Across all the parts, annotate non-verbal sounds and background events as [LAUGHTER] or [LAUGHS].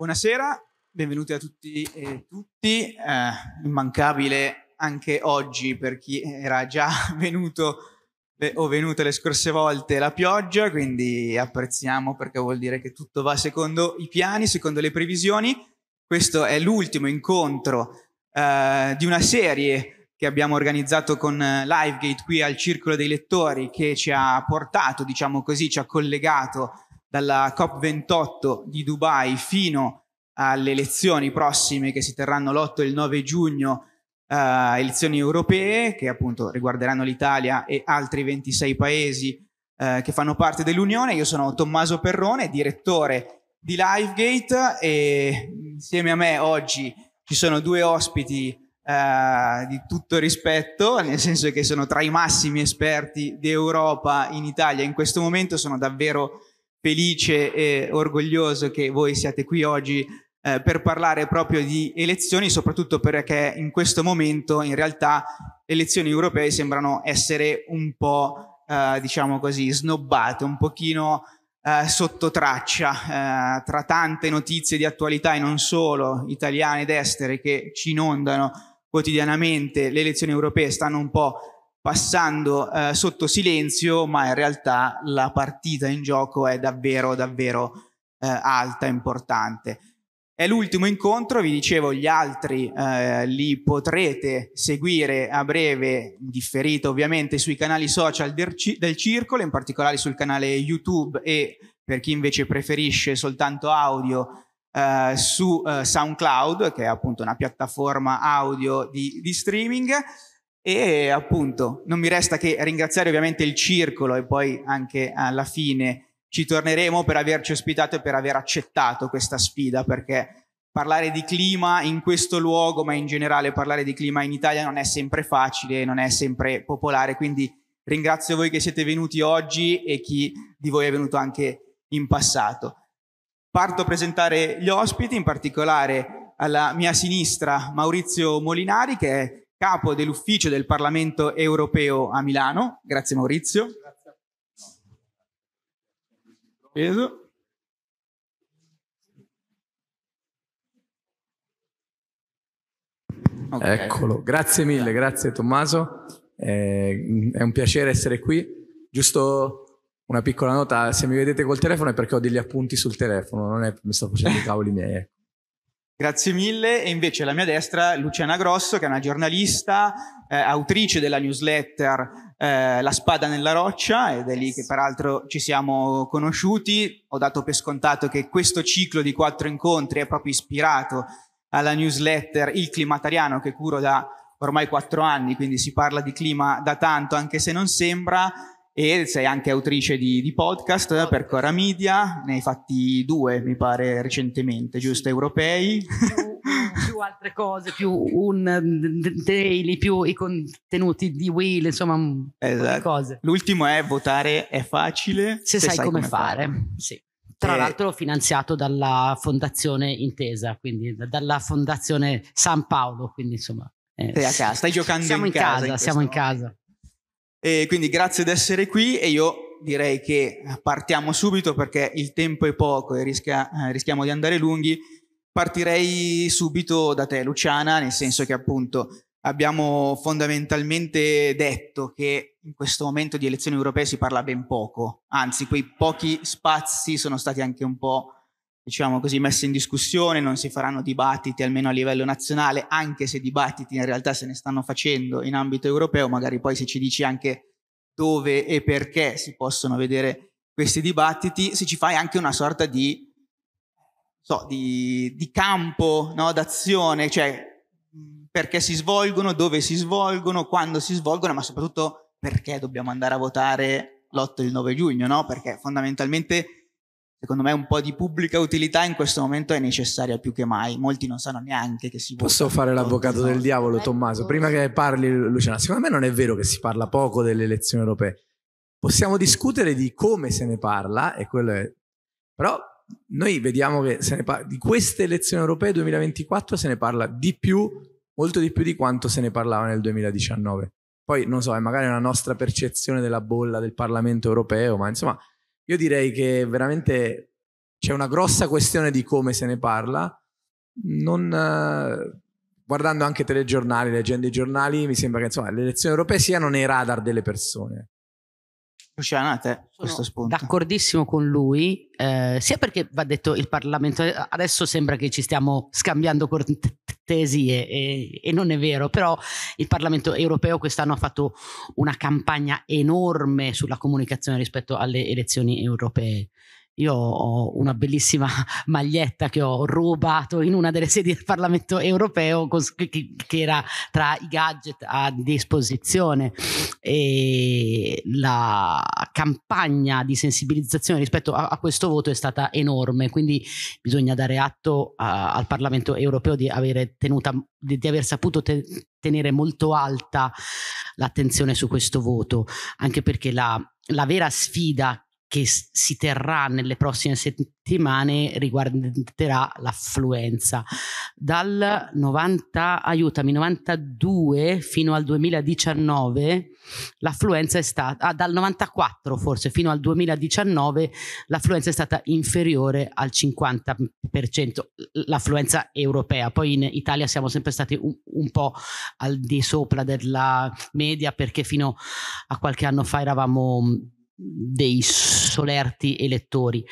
Buonasera, benvenuti a tutti e tutti. Eh, immancabile anche oggi per chi era già [LAUGHS] venuto le, o venuta le scorse volte la pioggia, quindi apprezziamo perché vuol dire che tutto va secondo i piani, secondo le previsioni. Questo è l'ultimo incontro eh, di una serie che abbiamo organizzato con Livegate qui al Circolo dei Lettori che ci ha portato, diciamo così, ci ha collegato dalla COP28 di Dubai fino alle elezioni prossime che si terranno l'8 e il 9 giugno, eh, elezioni europee che appunto riguarderanno l'Italia e altri 26 paesi eh, che fanno parte dell'Unione. Io sono Tommaso Perrone, direttore di Livegate e insieme a me oggi ci sono due ospiti eh, di tutto rispetto, nel senso che sono tra i massimi esperti d'Europa in Italia in questo momento, sono davvero felice e orgoglioso che voi siate qui oggi eh, per parlare proprio di elezioni, soprattutto perché in questo momento in realtà le elezioni europee sembrano essere un po', eh, diciamo così, snobbate, un pochino eh, sotto traccia, eh, tra tante notizie di attualità e non solo, italiane ed estere, che ci inondano quotidianamente, le elezioni europee stanno un po' passando eh, sotto silenzio, ma in realtà la partita in gioco è davvero, davvero eh, alta, importante. È l'ultimo incontro, vi dicevo, gli altri eh, li potrete seguire a breve, differito ovviamente, sui canali social del, del Circolo, in particolare sul canale YouTube e per chi invece preferisce soltanto audio Uh, su uh, SoundCloud, che è appunto una piattaforma audio di, di, streaming. E appunto non mi resta che ringraziare ovviamente il circolo e poi anche alla fine ci torneremo per averci ospitato e per aver accettato questa sfida, perché parlare di clima in questo luogo, ma in generale parlare di clima in Italia non è sempre facile, non è sempre popolare, quindi ringrazio voi che siete venuti oggi e chi di voi è venuto anche in passato. Parto a presentare gli ospiti, in particolare alla mia sinistra Maurizio Molinari, che è capo dell'ufficio del Parlamento europeo a Milano. Grazie Maurizio. Peso. Okay. Eccolo, grazie mille, grazie Tommaso, eh, è un piacere essere qui. Giusto una piccola nota, se mi vedete col telefono è perché ho degli appunti sul telefono, non è mi sto facendo i cavoli miei. Ecco. Grazie mille. E invece alla mia destra Luciana Grosso, che è una giornalista, eh, autrice della newsletter eh, La spada nella roccia, ed è lì che peraltro ci siamo conosciuti. Ho dato per scontato che questo ciclo di quattro incontri è proprio ispirato alla newsletter Il Climatariano, che curo da ormai quattro anni, quindi si parla di clima da tanto, anche se non sembra e sei anche autrice di, di podcast oh, per Cora Media, ne hai fatti due mi pare recentemente, giusto? Europei? Eh, più altre cose, più un daily, più i contenuti di Will, insomma, esatto. cose. L'ultimo è votare è facile se, se sai, sai, come, fare. fare. Sì. Tra l'altro finanziato dalla fondazione Intesa, quindi dalla fondazione San Paolo, quindi insomma. Eh, stai giocando siamo in, casa, in casa siamo in casa. E quindi grazie di essere qui e io direi che partiamo subito perché il tempo è poco e rischia, eh, rischiamo di andare lunghi. Partirei subito da te Luciana, nel senso che appunto abbiamo fondamentalmente detto che in questo momento di elezioni europee si parla ben poco, anzi quei pochi spazi sono stati anche un po' diciamo così, messe in discussione, non si faranno dibattiti almeno a livello nazionale, anche se dibattiti in realtà se ne stanno facendo in ambito europeo, magari poi se ci dici anche dove e perché si possono vedere questi dibattiti, se ci fai anche una sorta di, so, di, di campo no, d'azione, cioè perché si svolgono, dove si svolgono, quando si svolgono, ma soprattutto perché dobbiamo andare a votare l'8 e il 9 giugno, no? perché fondamentalmente secondo me un po' di pubblica utilità in questo momento è necessaria più che mai. Molti non sanno neanche che si può. Posso fare l'avvocato del diavolo, ecco. Tommaso? Prima che parli, Luciana, secondo me non è vero che si parla poco delle elezioni europee. Possiamo discutere di come se ne parla, e quello è... però noi vediamo che par... di queste elezioni europee 2024 se ne parla di più, molto di più di quanto se ne parlava nel 2019. Poi non so, è magari una nostra percezione della bolla del Parlamento europeo, ma insomma io direi che veramente c'è una grossa questione di come se ne parla. Non, eh, guardando anche telegiornali, leggendo i giornali, mi sembra che insomma, le elezioni europee siano nei radar delle persone. Luciana, a te questo spunto. D'accordissimo con lui, eh, sia perché va detto il Parlamento, adesso sembra che ci stiamo scambiando cortesie e, e non è vero, però il Parlamento europeo quest'anno ha fatto una campagna enorme sulla comunicazione rispetto alle elezioni europee. Io ho una bellissima [LAUGHS] maglietta che ho rubato in una delle sedi del Parlamento europeo che era tra i gadget a disposizione e la campagna di sensibilizzazione rispetto a, a questo voto è stata enorme, quindi bisogna dare atto a, al Parlamento europeo di, tenuta, di, di aver saputo te, tenere molto alta l'attenzione su questo voto, anche perché la, la vera sfida che si terrà nelle prossime settimane riguarderà l'affluenza. Dal 90, aiutami, 92 fino al 2019 l'affluenza è stata, ah, dal 94 forse fino al 2019 l'affluenza è stata inferiore al 50%, l'affluenza europea. Poi in Italia siamo sempre stati un, un po' al di sopra della media perché fino a qualche anno fa eravamo dei solerti elettori.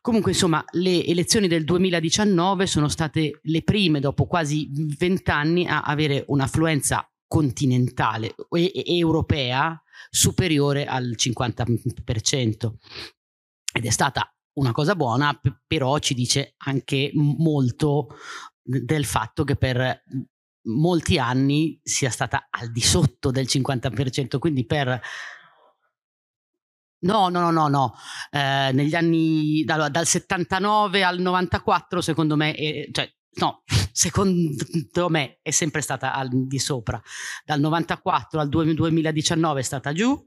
Comunque, insomma, le elezioni del 2019 sono state le prime dopo quasi vent'anni a avere un'affluenza continentale e, europea superiore al 50%. Ed è stata una cosa buona, però ci dice anche molto del fatto che per molti anni sia stata al di sotto del 50%, quindi per No, no, no, no, no. Eh, negli anni da, dal 79 al 94, secondo me, eh, cioè, no, [LAUGHS] secondo me è sempre stata al di sopra. Dal 94 al 2019 è stata giù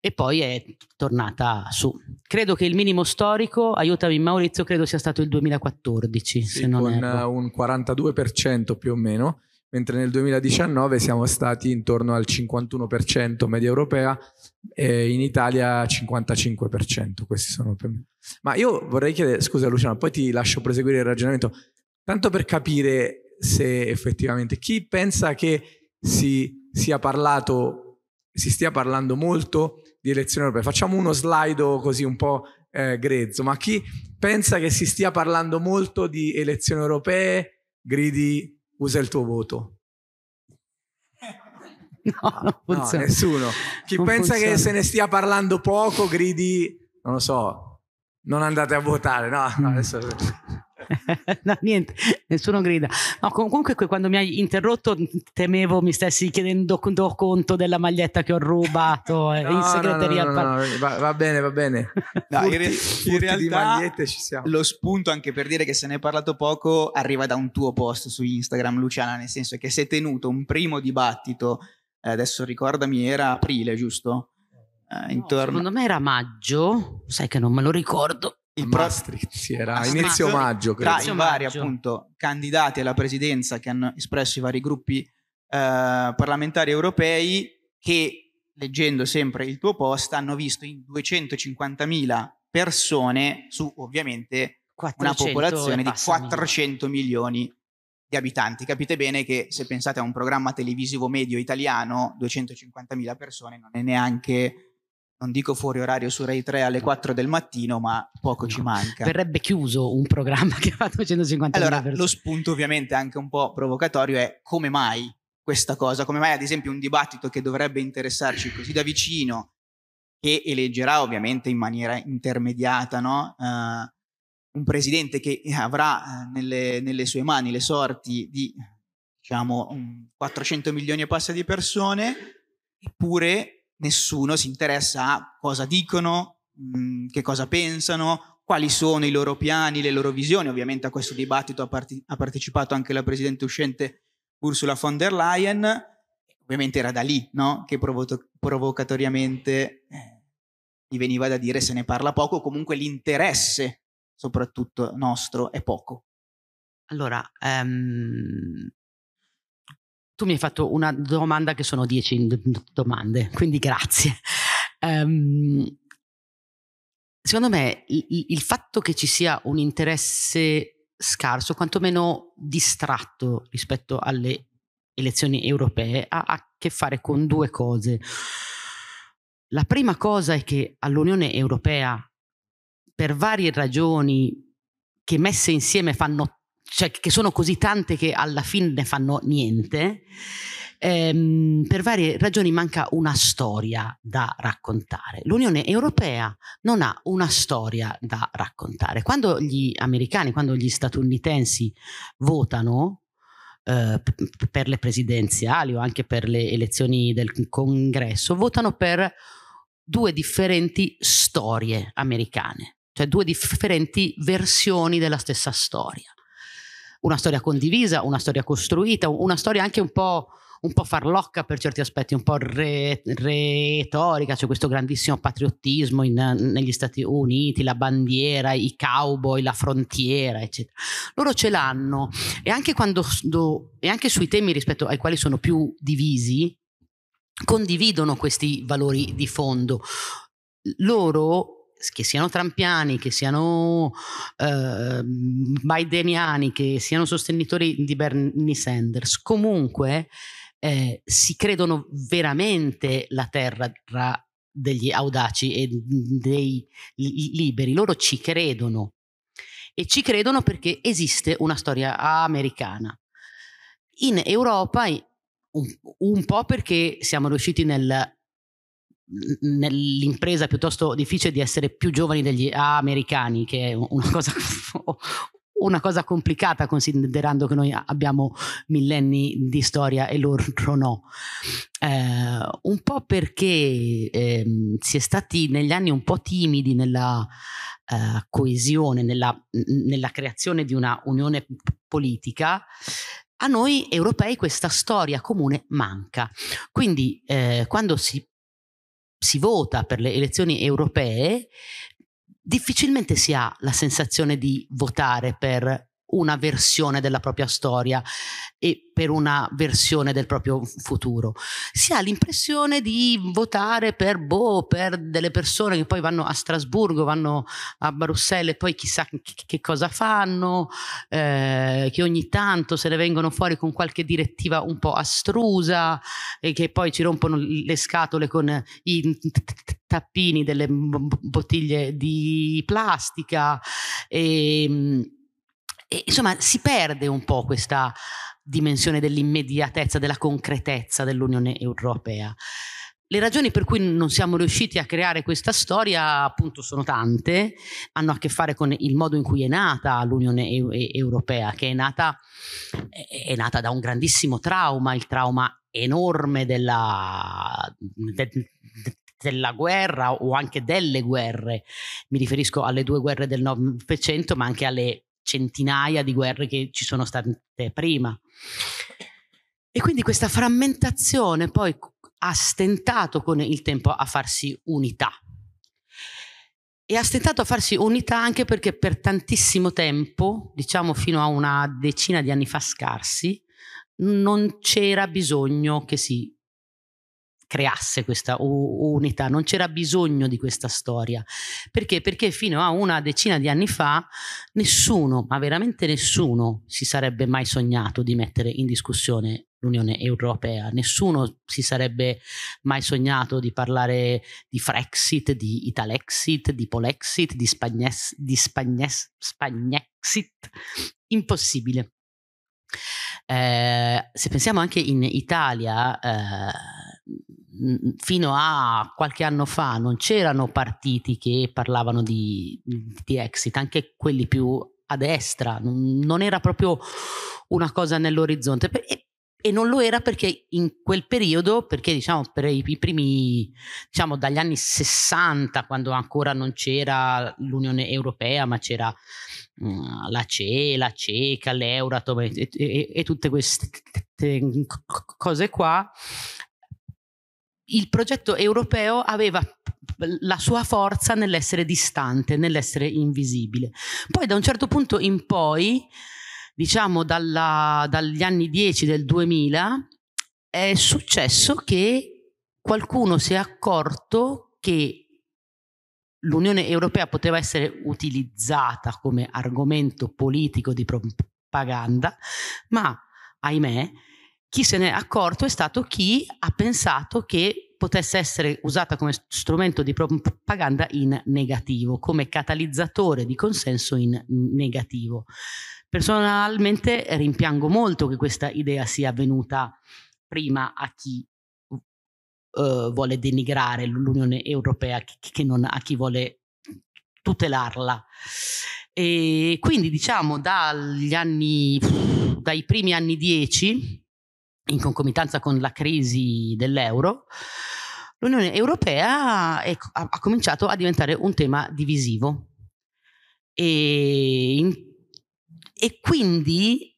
e poi è tornata su. Credo che il minimo storico, aiutami Maurizio, credo sia stato il 2014, sì, se non con erro. un 42% più o meno mentre nel 2019 siamo stati intorno al 51% media europea e in Italia 55%, questi sono per me. Ma io vorrei chiedere, scusa Luciano, poi ti lascio proseguire il ragionamento, tanto per capire se effettivamente chi pensa che si sia parlato, si stia parlando molto di elezioni europee, facciamo uno slide così un po' eh, grezzo, ma chi pensa che si stia parlando molto di elezioni europee, gridi usa il tuo voto. [LAUGHS] No, ah, no nessuno. Chi non pensa funziona. che se ne stia parlando poco, gridi, non lo so, non andate a votare. No, no mm. adesso... [LAUGHS] no, niente, nessuno grida. No, comunque quando mi hai interrotto temevo mi stessi chiedendo conto della maglietta che ho rubato eh, no, in segreteria. No, no, no, no va, va, bene, va bene. Furti, [LAUGHS] in, re- in realtà ci siamo. lo spunto anche per dire che se ne è parlato poco arriva da un tuo post su Instagram, Luciana, nel senso che si è tenuto un primo dibattito, eh, adesso ricordami, era aprile, giusto? Eh, no, intorno... secondo me era maggio, sai che non me lo ricordo il pro... Maastricht era inizio maggio credo. tra i vari appunto candidati alla presidenza che hanno espresso i vari gruppi eh, parlamentari europei che leggendo sempre il tuo post hanno visto in 250.000 persone su ovviamente una popolazione di 400 milioni di abitanti capite bene che se pensate a un programma televisivo medio italiano 250.000 persone non è neanche non dico fuori orario su Rai 3 alle 4 del mattino, ma poco no. ci manca. Verrebbe chiuso un programma [LAUGHS] che ha fatto 150 Allora, persone. lo spunto ovviamente anche un po' provocatorio è come mai questa cosa, come mai ad esempio un dibattito che dovrebbe interessarci così da vicino, che eleggerà ovviamente in maniera intermediata, no? Uh, un presidente che avrà eh, nelle, nelle, sue mani le sorti di diciamo 400 milioni e passa di persone, eppure nessuno si interessa a cosa dicono, mh, mm, che cosa pensano, quali sono i loro piani, le loro visioni. Ovviamente a questo dibattito ha, parte- ha partecipato anche la presidente uscente Ursula von der Leyen. Ovviamente era da lì no? che provo- provocatoriamente eh, gli veniva da dire se ne parla poco, comunque l'interesse soprattutto nostro è poco. Allora, um, tu mi hai fatto una domanda che sono dieci domande, quindi grazie. Um, secondo me il, il fatto che ci sia un interesse scarso, quantomeno distratto rispetto alle elezioni europee, ha a che fare con due cose. La prima cosa è che all'Unione Europea, per varie ragioni che messe insieme fanno cioè che sono così tante che alla fine ne fanno niente, ehm, per varie ragioni manca una storia da raccontare. L'Unione Europea non ha una storia da raccontare. Quando gli americani, quando gli statunitensi votano eh, per le presidenziali o anche per le elezioni del congresso, votano per due differenti storie americane, cioè due differenti versioni della stessa storia una storia condivisa, una storia costruita, una storia anche un po', un po farlocca per certi aspetti, un po' re, retorica, c'è questo grandissimo patriottismo in, negli Stati Uniti, la bandiera, i cowboy, la frontiera, eccetera. Loro ce l'hanno e anche, quando, e anche sui temi rispetto ai quali sono più divisi, condividono questi valori di fondo. Loro che siano trampiani, che siano eh, bideniani, che siano sostenitori di Bernie Sanders, comunque eh, si credono veramente la terra degli audaci e dei liberi, loro ci credono e ci credono perché esiste una storia americana. In Europa un, un po' perché siamo riusciti nel nell'impresa piuttosto difficile di essere più giovani degli americani, che è una cosa, [LAUGHS] una cosa complicata considerando che noi abbiamo millenni di storia e loro no. Eh, un po' perché eh, si è stati negli anni un po' timidi nella eh, coesione, nella, nella creazione di una unione politica, a noi europei questa storia comune manca. Quindi eh, quando si si vota per le elezioni europee, difficilmente si ha la sensazione di votare per una versione della propria storia e per una versione del proprio futuro. Si ha l'impressione di votare per boh, per delle persone che poi vanno a Strasburgo, vanno a Bruxelles e poi chissà che cosa fanno, eh, che ogni tanto se ne vengono fuori con qualche direttiva un po' astrusa e che poi ci rompono le scatole con i tappini delle bottiglie di plastica e ehm, e, insomma, si perde un po' questa dimensione dell'immediatezza, della concretezza dell'Unione Europea. Le ragioni per cui non siamo riusciti a creare questa storia appunto sono tante, hanno a che fare con il modo in cui è nata l'Unione Europea, che è nata, è nata da un grandissimo trauma, il trauma enorme della, de, de, della guerra o anche delle guerre. Mi riferisco alle due guerre del Novecento, ma anche alle centinaia di guerre che ci sono state prima. E quindi questa frammentazione poi ha stentato con il tempo a farsi unità. E ha stentato a farsi unità anche perché per tantissimo tempo, diciamo fino a una decina di anni fa scarsi, non c'era bisogno che si creasse questa unità, non c'era bisogno di questa storia. Perché? Perché fino a una decina di anni fa nessuno, ma veramente nessuno, si sarebbe mai sognato di mettere in discussione l'Unione Europea, nessuno si sarebbe mai sognato di parlare di Frexit, di Italexit, di Polexit, di, Spagnes, di Spagnes, Spagnexit, impossibile. Eh, se pensiamo anche in Italia, eh, fino a qualche anno fa non c'erano partiti che parlavano di, di exit, anche quelli più a destra, non era proprio una cosa nell'orizzonte e, e non lo era perché in quel periodo, perché diciamo per i, i primi, diciamo dagli anni 60, quando ancora non c'era l'Unione Europea, ma c'era uh, la CE, la CECA, l'Euratom e, e, e tutte queste cose qua, il progetto europeo aveva la sua forza nell'essere distante, nell'essere invisibile. Poi da un certo punto in poi, diciamo dalla, dagli anni 10 del 2000, è successo che qualcuno si è accorto che l'Unione Europea poteva essere utilizzata come argomento politico di propaganda, ma ahimè chi se ne è accorto è stato chi ha pensato che potesse essere usata come strumento di propaganda in negativo, come catalizzatore di consenso in negativo. Personalmente rimpiango molto che questa idea sia avvenuta prima a chi uh, vuole denigrare l'Unione Europea che non a chi vuole tutelarla. E quindi diciamo dagli anni, dai primi anni dieci, in concomitanza con la crisi dell'euro, l'Unione Europea è, ecco, ha, ha, cominciato a diventare un tema divisivo. E, in, e quindi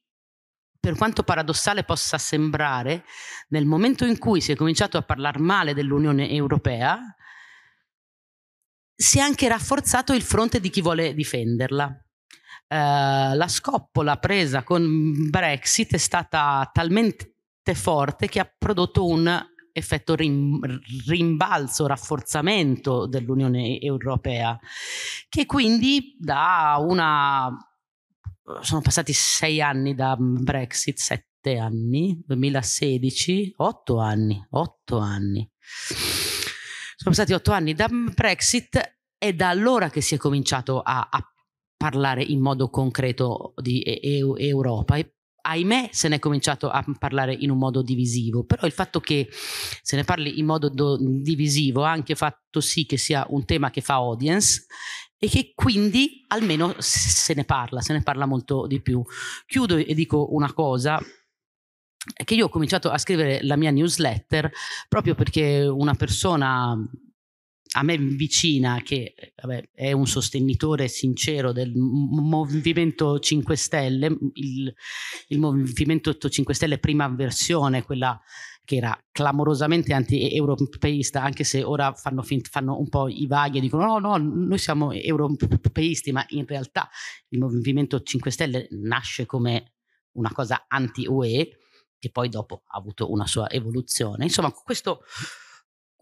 per quanto paradossale possa sembrare, nel momento in cui si è cominciato a parlare male dell'Unione Europea, si è anche rafforzato il fronte di chi vuole difenderla. Eh, la scoppola presa con Brexit è stata talmente forte che ha prodotto un effetto rimbalzo, rafforzamento dell'Unione Europea, che quindi da una... sono passati sei anni da Brexit, sette anni, 2016, otto anni, otto anni. Sono passati otto anni da Brexit, è da allora che si è cominciato a, a parlare in modo concreto di e- Europa e ahimè se ne è cominciato a parlare in un modo divisivo, però il fatto che se ne parli in modo do- divisivo ha anche fatto sì che sia un tema che fa audience e che quindi almeno se ne parla, se ne parla molto di più. Chiudo e dico una cosa che io ho cominciato a scrivere la mia newsletter proprio perché una persona a me vicina, che vabbè, è un sostenitore sincero del Movimento 5 Stelle, il, il Movimento 5 Stelle prima versione, quella che era clamorosamente anti-europeista, anche se ora fanno, finta, fanno, un po' i vaghi e dicono no, no, noi siamo europeisti, ma in realtà il Movimento 5 Stelle nasce come una cosa anti-UE, che poi dopo ha avuto una sua evoluzione. Insomma, questo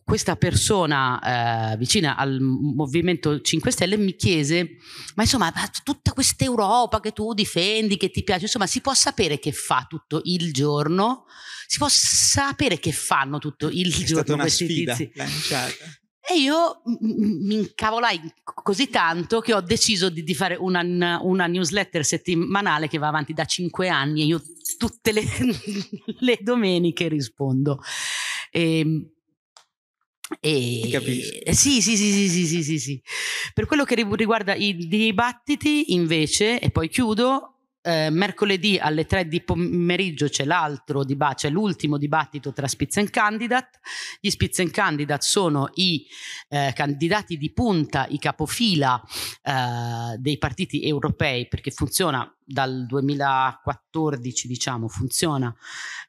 questa persona eh, vicina al Movimento 5 Stelle mi chiese, ma insomma, tutta questa Europa che tu difendi, che ti piace, insomma, si può sapere che fa tutto il giorno? Si può sapere che fanno tutto il È giorno questi sfida tizi? Lanciata. Eh, certo. E io mi incavolai così tanto che ho deciso di, di fare una, una, newsletter settimanale che va avanti da cinque anni e io tutte le, [LAUGHS] le domeniche rispondo. E, ehm, e, Capisco. Eh, sì, sì, sì, sì, sì, sì, sì, Per quello che riguarda i dibattiti, invece, e poi chiudo, eh, mercoledì alle 3 di pomeriggio c'è l'altro dibattito, c'è l'ultimo dibattito tra Spitzenkandidat. Gli Spitzenkandidat sono i eh, candidati di punta, i capofila eh, dei partiti europei, perché funziona dal 2014, diciamo, funziona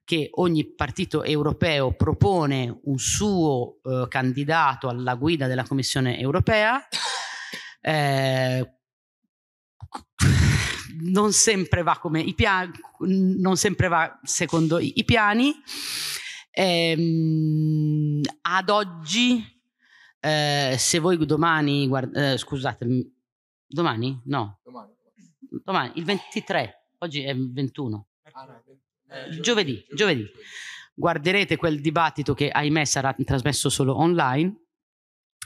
che ogni partito europeo propone un suo eh, candidato alla guida della Commissione europea. Eh, non sempre va come i piani, non sempre va secondo i, i piani. Ehm, ad oggi, eh, se voi domani, guarda, eh, scusatemi, domani? No. Domani. domani. il 23, oggi è il 21. Ah, no, eh, eh giovedì, giovedì, giovedì. Guarderete quel dibattito che ahimè sarà trasmesso solo online.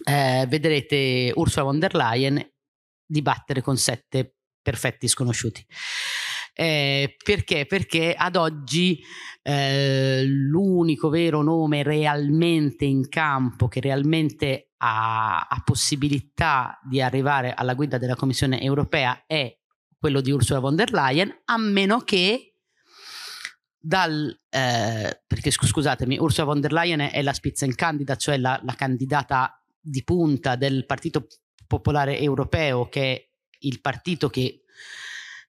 Eh, vedrete Ursula von der Leyen dibattere con sette perfetti sconosciuti. Eh, perché? Perché ad oggi eh, l'unico vero nome realmente in campo che realmente ha, ha possibilità di arrivare alla guida della Commissione europea è quello di Ursula von der Leyen, a meno che dal, eh, perché scusatemi, Ursula von der Leyen è la Spitzencandida, cioè la, la, candidata di punta del Partito Popolare Europeo che il partito che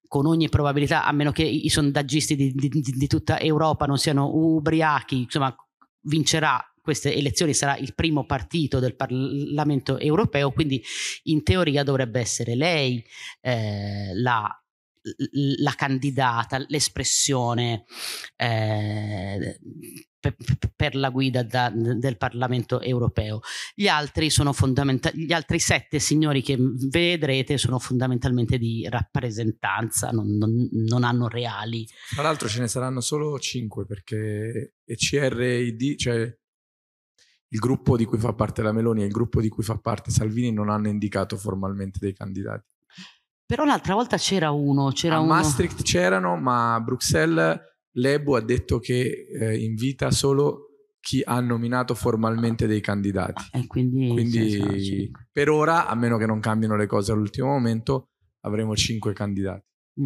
con ogni probabilità, a meno che i sondaggisti di, di, di tutta Europa non siano ubriachi, insomma, vincerà queste elezioni sarà il primo partito del Parlamento europeo, quindi in teoria dovrebbe essere lei eh, la, la, candidata, l'espressione eh, per, la guida da, del Parlamento europeo. Gli altri, sono fondamenta- gli altri, sette signori che vedrete sono fondamentalmente di rappresentanza, non, non, non hanno reali. Tra l'altro ce ne saranno solo cinque perché ECRID, cioè il gruppo di cui fa parte la Meloni e il gruppo di cui fa parte Salvini non hanno indicato formalmente dei candidati. Però l'altra volta c'era uno. C'era a uno... Maastricht c'erano, ma Bruxelles l'EBU ha detto che eh, invita solo chi ha nominato formalmente dei candidati. E eh, quindi, quindi per ora, a meno che non cambino le cose all'ultimo momento, avremo cinque candidati. Mm.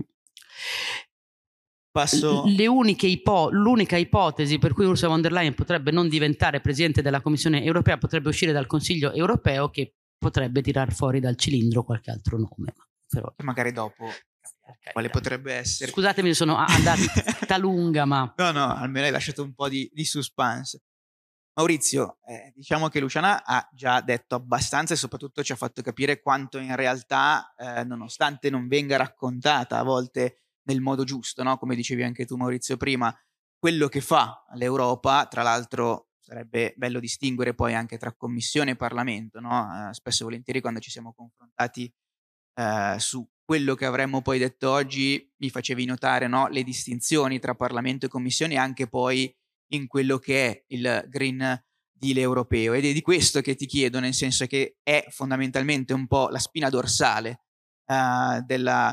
Passo... Ipo- l'unica ipotesi per cui Ursula von der Leyen potrebbe non diventare presidente della Commissione europea potrebbe uscire dal Consiglio europeo che potrebbe tirar fuori dal cilindro qualche altro nome. Però... Magari dopo. Quale potrebbe essere? Scusatemi, sono andati [LAUGHS] talunga, ma... No, no, almeno hai lasciato un po' di, di suspense. Maurizio, eh, diciamo che Luciana ha già detto abbastanza e soprattutto ci ha fatto capire quanto in realtà, eh, nonostante non venga raccontata a volte nel modo giusto, no? come dicevi anche tu Maurizio prima, quello che fa l'Europa, tra l'altro sarebbe bello distinguere poi anche tra Commissione e Parlamento, no? eh, spesso e volentieri quando ci siamo confrontati eh, su quello che avremmo poi detto oggi, mi facevi notare no? le distinzioni tra Parlamento e Commissione anche poi in quello che è il Green Deal europeo ed è di questo che ti chiedo, nel senso che è fondamentalmente un po' la spina dorsale uh, della,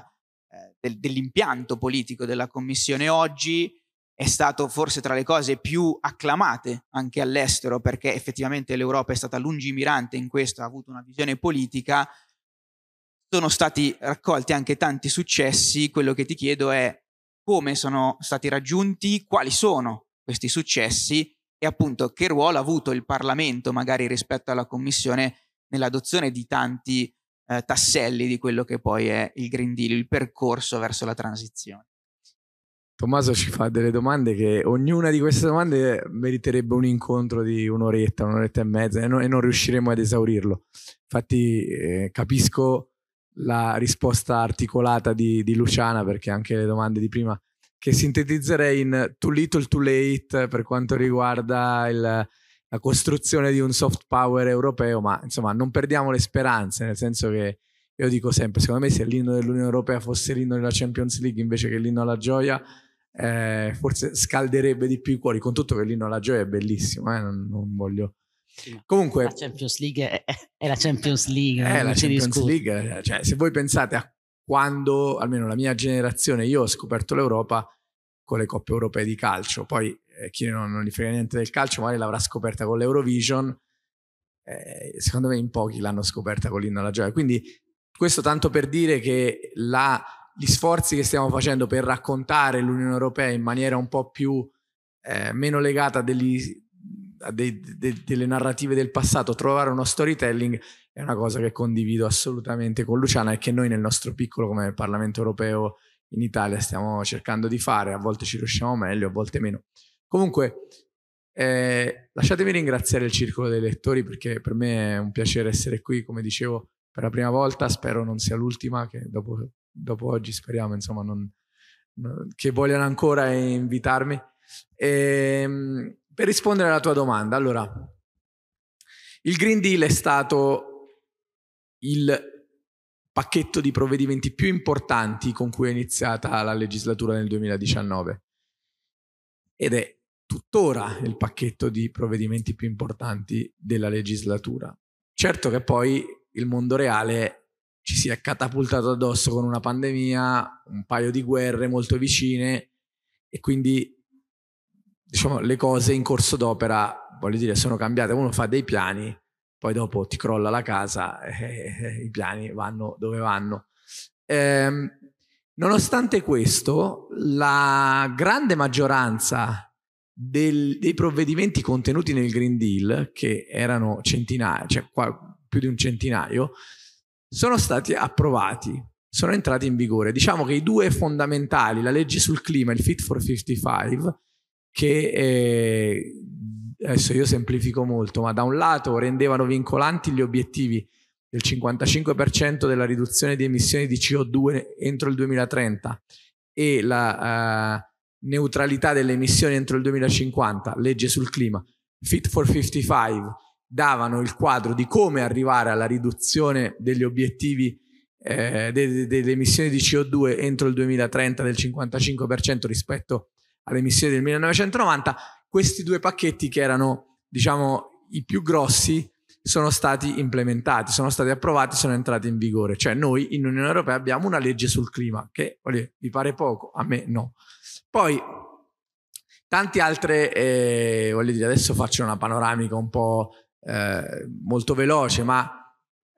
uh, del, dell'impianto politico della Commissione oggi, è stato forse tra le cose più acclamate anche all'estero perché effettivamente l'Europa è stata lungimirante in questo, ha avuto una visione politica sono stati raccolti anche tanti successi, quello che ti chiedo è come sono stati raggiunti, quali sono questi successi e appunto che ruolo ha avuto il Parlamento magari rispetto alla Commissione nell'adozione di tanti eh, tasselli di quello che poi è il Green Deal, il percorso verso la transizione. Tommaso ci fa delle domande che ognuna di queste domande meriterebbe un incontro di un'oretta, un'oretta e mezza e non, e non riusciremo ad esaurirlo. Infatti eh, capisco la risposta articolata di, di Luciana, perché anche le domande di prima che sintetizzerei in too little too late per quanto riguarda il, la costruzione di un soft power europeo, ma insomma non perdiamo le speranze, nel senso che io dico sempre, secondo me se l'inno dell'Unione Europea fosse l'inno della Champions League invece che l'inno alla gioia, eh, forse scalderebbe di più i cuori, con tutto che l'inno alla gioia è bellissimo, eh? non, non voglio Comunque, la Champions League è, è la Champions League. È eh, la Champions discute. League. Eh, cioè, se voi pensate a quando, almeno la mia generazione, io ho scoperto l'Europa con le coppe europee di calcio. Poi eh, chi non, non gli frega niente del calcio, magari l'avrà scoperta con l'Eurovision. Eh, secondo me, in pochi l'hanno scoperta con l'inno alla gioia. Quindi, questo tanto per dire che la, gli sforzi che stiamo facendo per raccontare l'Unione Europea in maniera un po' più eh, meno legata a degli dei, dei, delle narrative del passato, trovare uno storytelling è una cosa che condivido assolutamente con Luciana e che noi nel nostro piccolo come Parlamento europeo in Italia stiamo cercando di fare, a volte ci riusciamo meglio, a volte meno. Comunque, eh, lasciatemi ringraziare il Circolo dei Lettori perché per me è un piacere essere qui, come dicevo, per la prima volta, spero non sia l'ultima, che dopo, dopo oggi speriamo insomma, non, non, che vogliano ancora invitarmi. E, ehm, per rispondere alla tua domanda, allora, il Green Deal è stato il pacchetto di provvedimenti più importanti con cui è iniziata la legislatura nel 2019 ed è tuttora il pacchetto di provvedimenti più importanti della legislatura. Certo che poi il mondo reale ci si è catapultato addosso con una pandemia, un paio di guerre molto vicine e quindi diciamo, le cose in corso d'opera, voglio dire, sono cambiate. Uno fa dei piani, poi dopo ti crolla la casa e eh, eh, eh, i piani vanno dove vanno. Eh, nonostante questo, la grande maggioranza del, dei provvedimenti contenuti nel Green Deal, che erano centinaia, cioè qua, più di un centinaio, sono stati approvati, sono entrati in vigore. Diciamo che i due fondamentali, la legge sul clima e il Fit for 55, che eh, adesso io semplifico molto, ma da un lato rendevano vincolanti gli obiettivi del 55% della riduzione di emissioni di CO2 entro il 2030 e la uh, neutralità delle emissioni entro il 2050, legge sul clima, Fit for 55, davano il quadro di come arrivare alla riduzione degli obiettivi eh, delle, delle emissioni di CO2 entro il 2030 del 55% rispetto a alle missioni del 1990, questi due pacchetti che erano, diciamo, i più grossi sono stati implementati, sono stati approvati, sono entrati in vigore. Cioè noi in Unione Europea abbiamo una legge sul clima che voglio, vi pare poco, a me no. Poi tanti altre, eh, voglio dire, adesso faccio una panoramica un po' eh, molto veloce, ma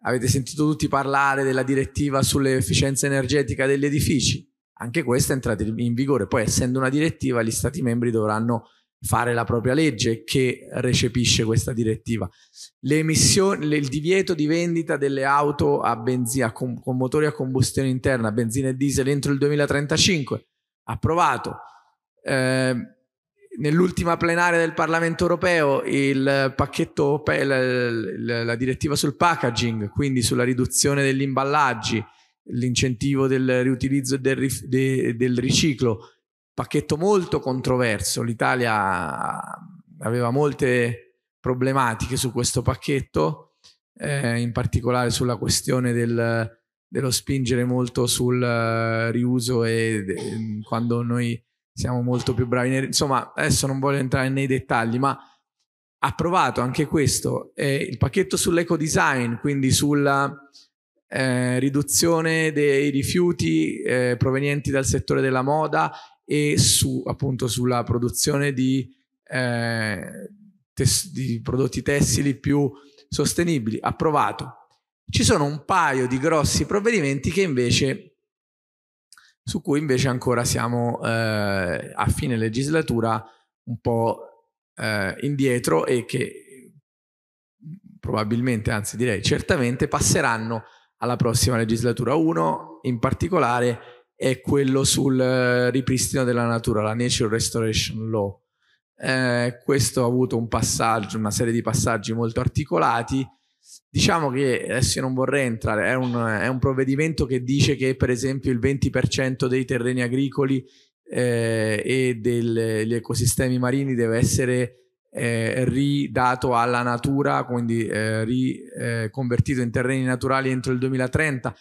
avete sentito tutti parlare della direttiva sull'efficienza energetica degli edifici. Anche questa è entrata in vigore, poi essendo una direttiva gli Stati membri dovranno fare la propria legge che recepisce questa direttiva. il divieto di vendita delle auto a benzina, con, con motori a combustione interna, benzina e diesel entro il 2035, approvato. Eh, nell'ultima plenaria del Parlamento europeo il pacchetto, la, la direttiva sul packaging, quindi sulla riduzione degli imballaggi, l'incentivo del riutilizzo e del, de, del riciclo, pacchetto molto controverso, l'Italia aveva molte problematiche su questo pacchetto, eh, in particolare sulla questione del, dello spingere molto sul uh, riuso e de, quando noi siamo molto più bravi. insomma, adesso non voglio entrare nei dettagli, ma approvato anche questo, eh, il pacchetto sull'eco design, quindi sulla eh, riduzione dei rifiuti eh, provenienti dal settore della moda e su, appunto sulla produzione di, eh, tes- di prodotti tessili più sostenibili. Approvato. Ci sono un paio di grossi provvedimenti che invece su cui invece ancora siamo eh, a fine legislatura un po' eh, indietro e che probabilmente, anzi direi certamente, passeranno alla prossima legislatura. Uno in particolare è quello sul eh, ripristino della natura, la Nature Restoration Law. Eh, questo ha avuto un passaggio, una serie di passaggi molto articolati. Diciamo che adesso io non vorrei entrare, è un, è un provvedimento che dice che per esempio il 20% dei terreni agricoli eh, e degli ecosistemi marini deve essere eh, ridato alla natura, quindi eh, riconvertito in terreni naturali entro il 2030,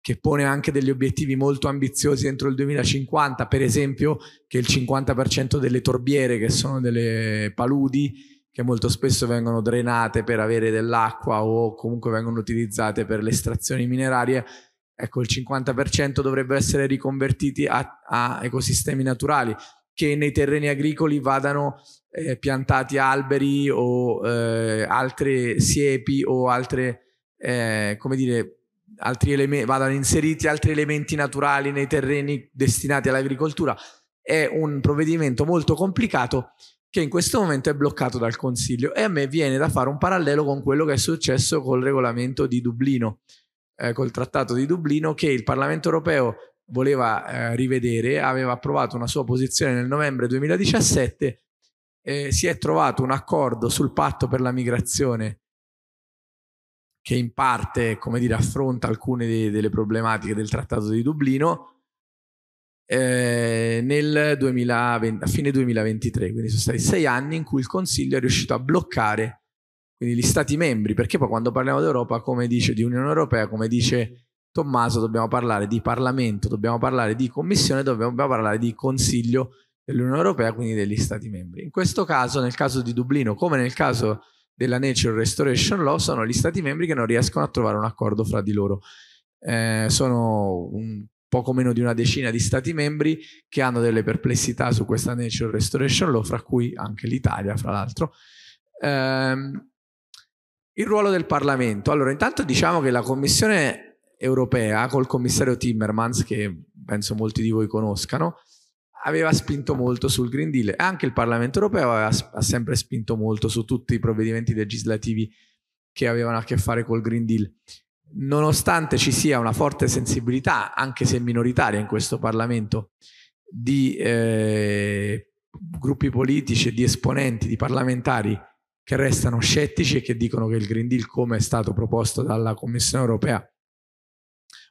che pone anche degli obiettivi molto ambiziosi entro il 2050, per esempio che il 50% delle torbiere, che sono delle paludi, che molto spesso vengono drenate per avere dell'acqua o comunque vengono utilizzate per le estrazioni minerarie, ecco il 50% dovrebbero essere riconvertiti a, a ecosistemi naturali che nei terreni agricoli vadano eh, piantati alberi o eh, altre siepi o altre, eh, come dire, altri elementi, vadano inseriti altri elementi naturali nei terreni destinati all'agricoltura. È un provvedimento molto complicato che in questo momento è bloccato dal Consiglio e a me viene da fare un parallelo con quello che è successo col regolamento di Dublino, eh, col trattato di Dublino che il Parlamento europeo voleva eh, rivedere, aveva approvato una sua posizione nel novembre 2017 eh, si è trovato un accordo sul patto per la migrazione che in parte, come dire, affronta alcune de- delle problematiche del Trattato di Dublino eh, nel 2020, a fine 2023, quindi sono stati sei anni in cui il Consiglio è riuscito a bloccare quindi gli Stati membri, perché poi quando parliamo d'Europa, come dice di Unione Europea, come dice Tommaso, dobbiamo parlare di Parlamento, dobbiamo parlare di Commissione, dobbiamo parlare di Consiglio dell'Unione Europea, quindi degli Stati membri. In questo caso, nel caso di Dublino, come nel caso della Nature Restoration Law, sono gli Stati membri che non riescono a trovare un accordo fra di loro. Eh, sono un poco meno di una decina di Stati membri che hanno delle perplessità su questa Nature Restoration Law, fra cui anche l'Italia, fra l'altro. Eh, il ruolo del Parlamento. Allora, intanto diciamo che la Commissione europea, col commissario Timmermans, che penso molti di voi conoscano, aveva spinto molto sul Green Deal, e anche il Parlamento europeo aveva, ha sempre spinto molto su tutti i provvedimenti legislativi che avevano a che fare col Green Deal. Nonostante ci sia una forte sensibilità, anche se minoritaria in questo Parlamento, di eh, gruppi politici e di esponenti, di parlamentari che restano scettici e che dicono che il Green Deal, come è stato proposto dalla Commissione europea,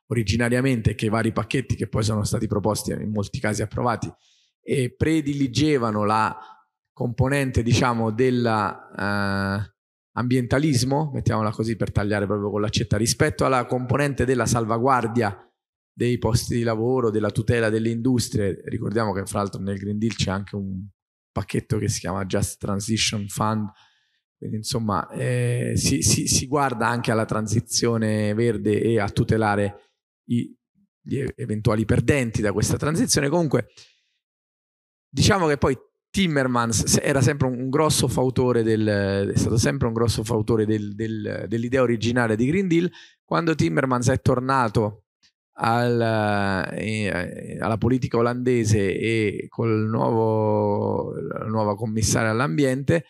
originariamente che i vari pacchetti che poi sono stati proposti e in molti casi approvati eh, prediligevano la componente diciamo dell'ambientalismo, eh, mettiamola così per tagliare proprio con l'accetta, rispetto alla componente della salvaguardia dei posti di lavoro, della tutela delle industrie. Ricordiamo che fra l'altro nel Green Deal c'è anche un pacchetto che si chiama Just Transition Fund, quindi insomma eh, si, si, si, guarda anche alla transizione verde e a tutelare i, gli eventuali perdenti da questa transizione. Comunque, diciamo che poi Timmermans era sempre un grosso fautore del, è stato sempre un grosso fautore del, del, dell'idea originale di Green Deal. Quando Timmermans è tornato al, eh, eh alla politica olandese e con la nuova commissaria all'ambiente,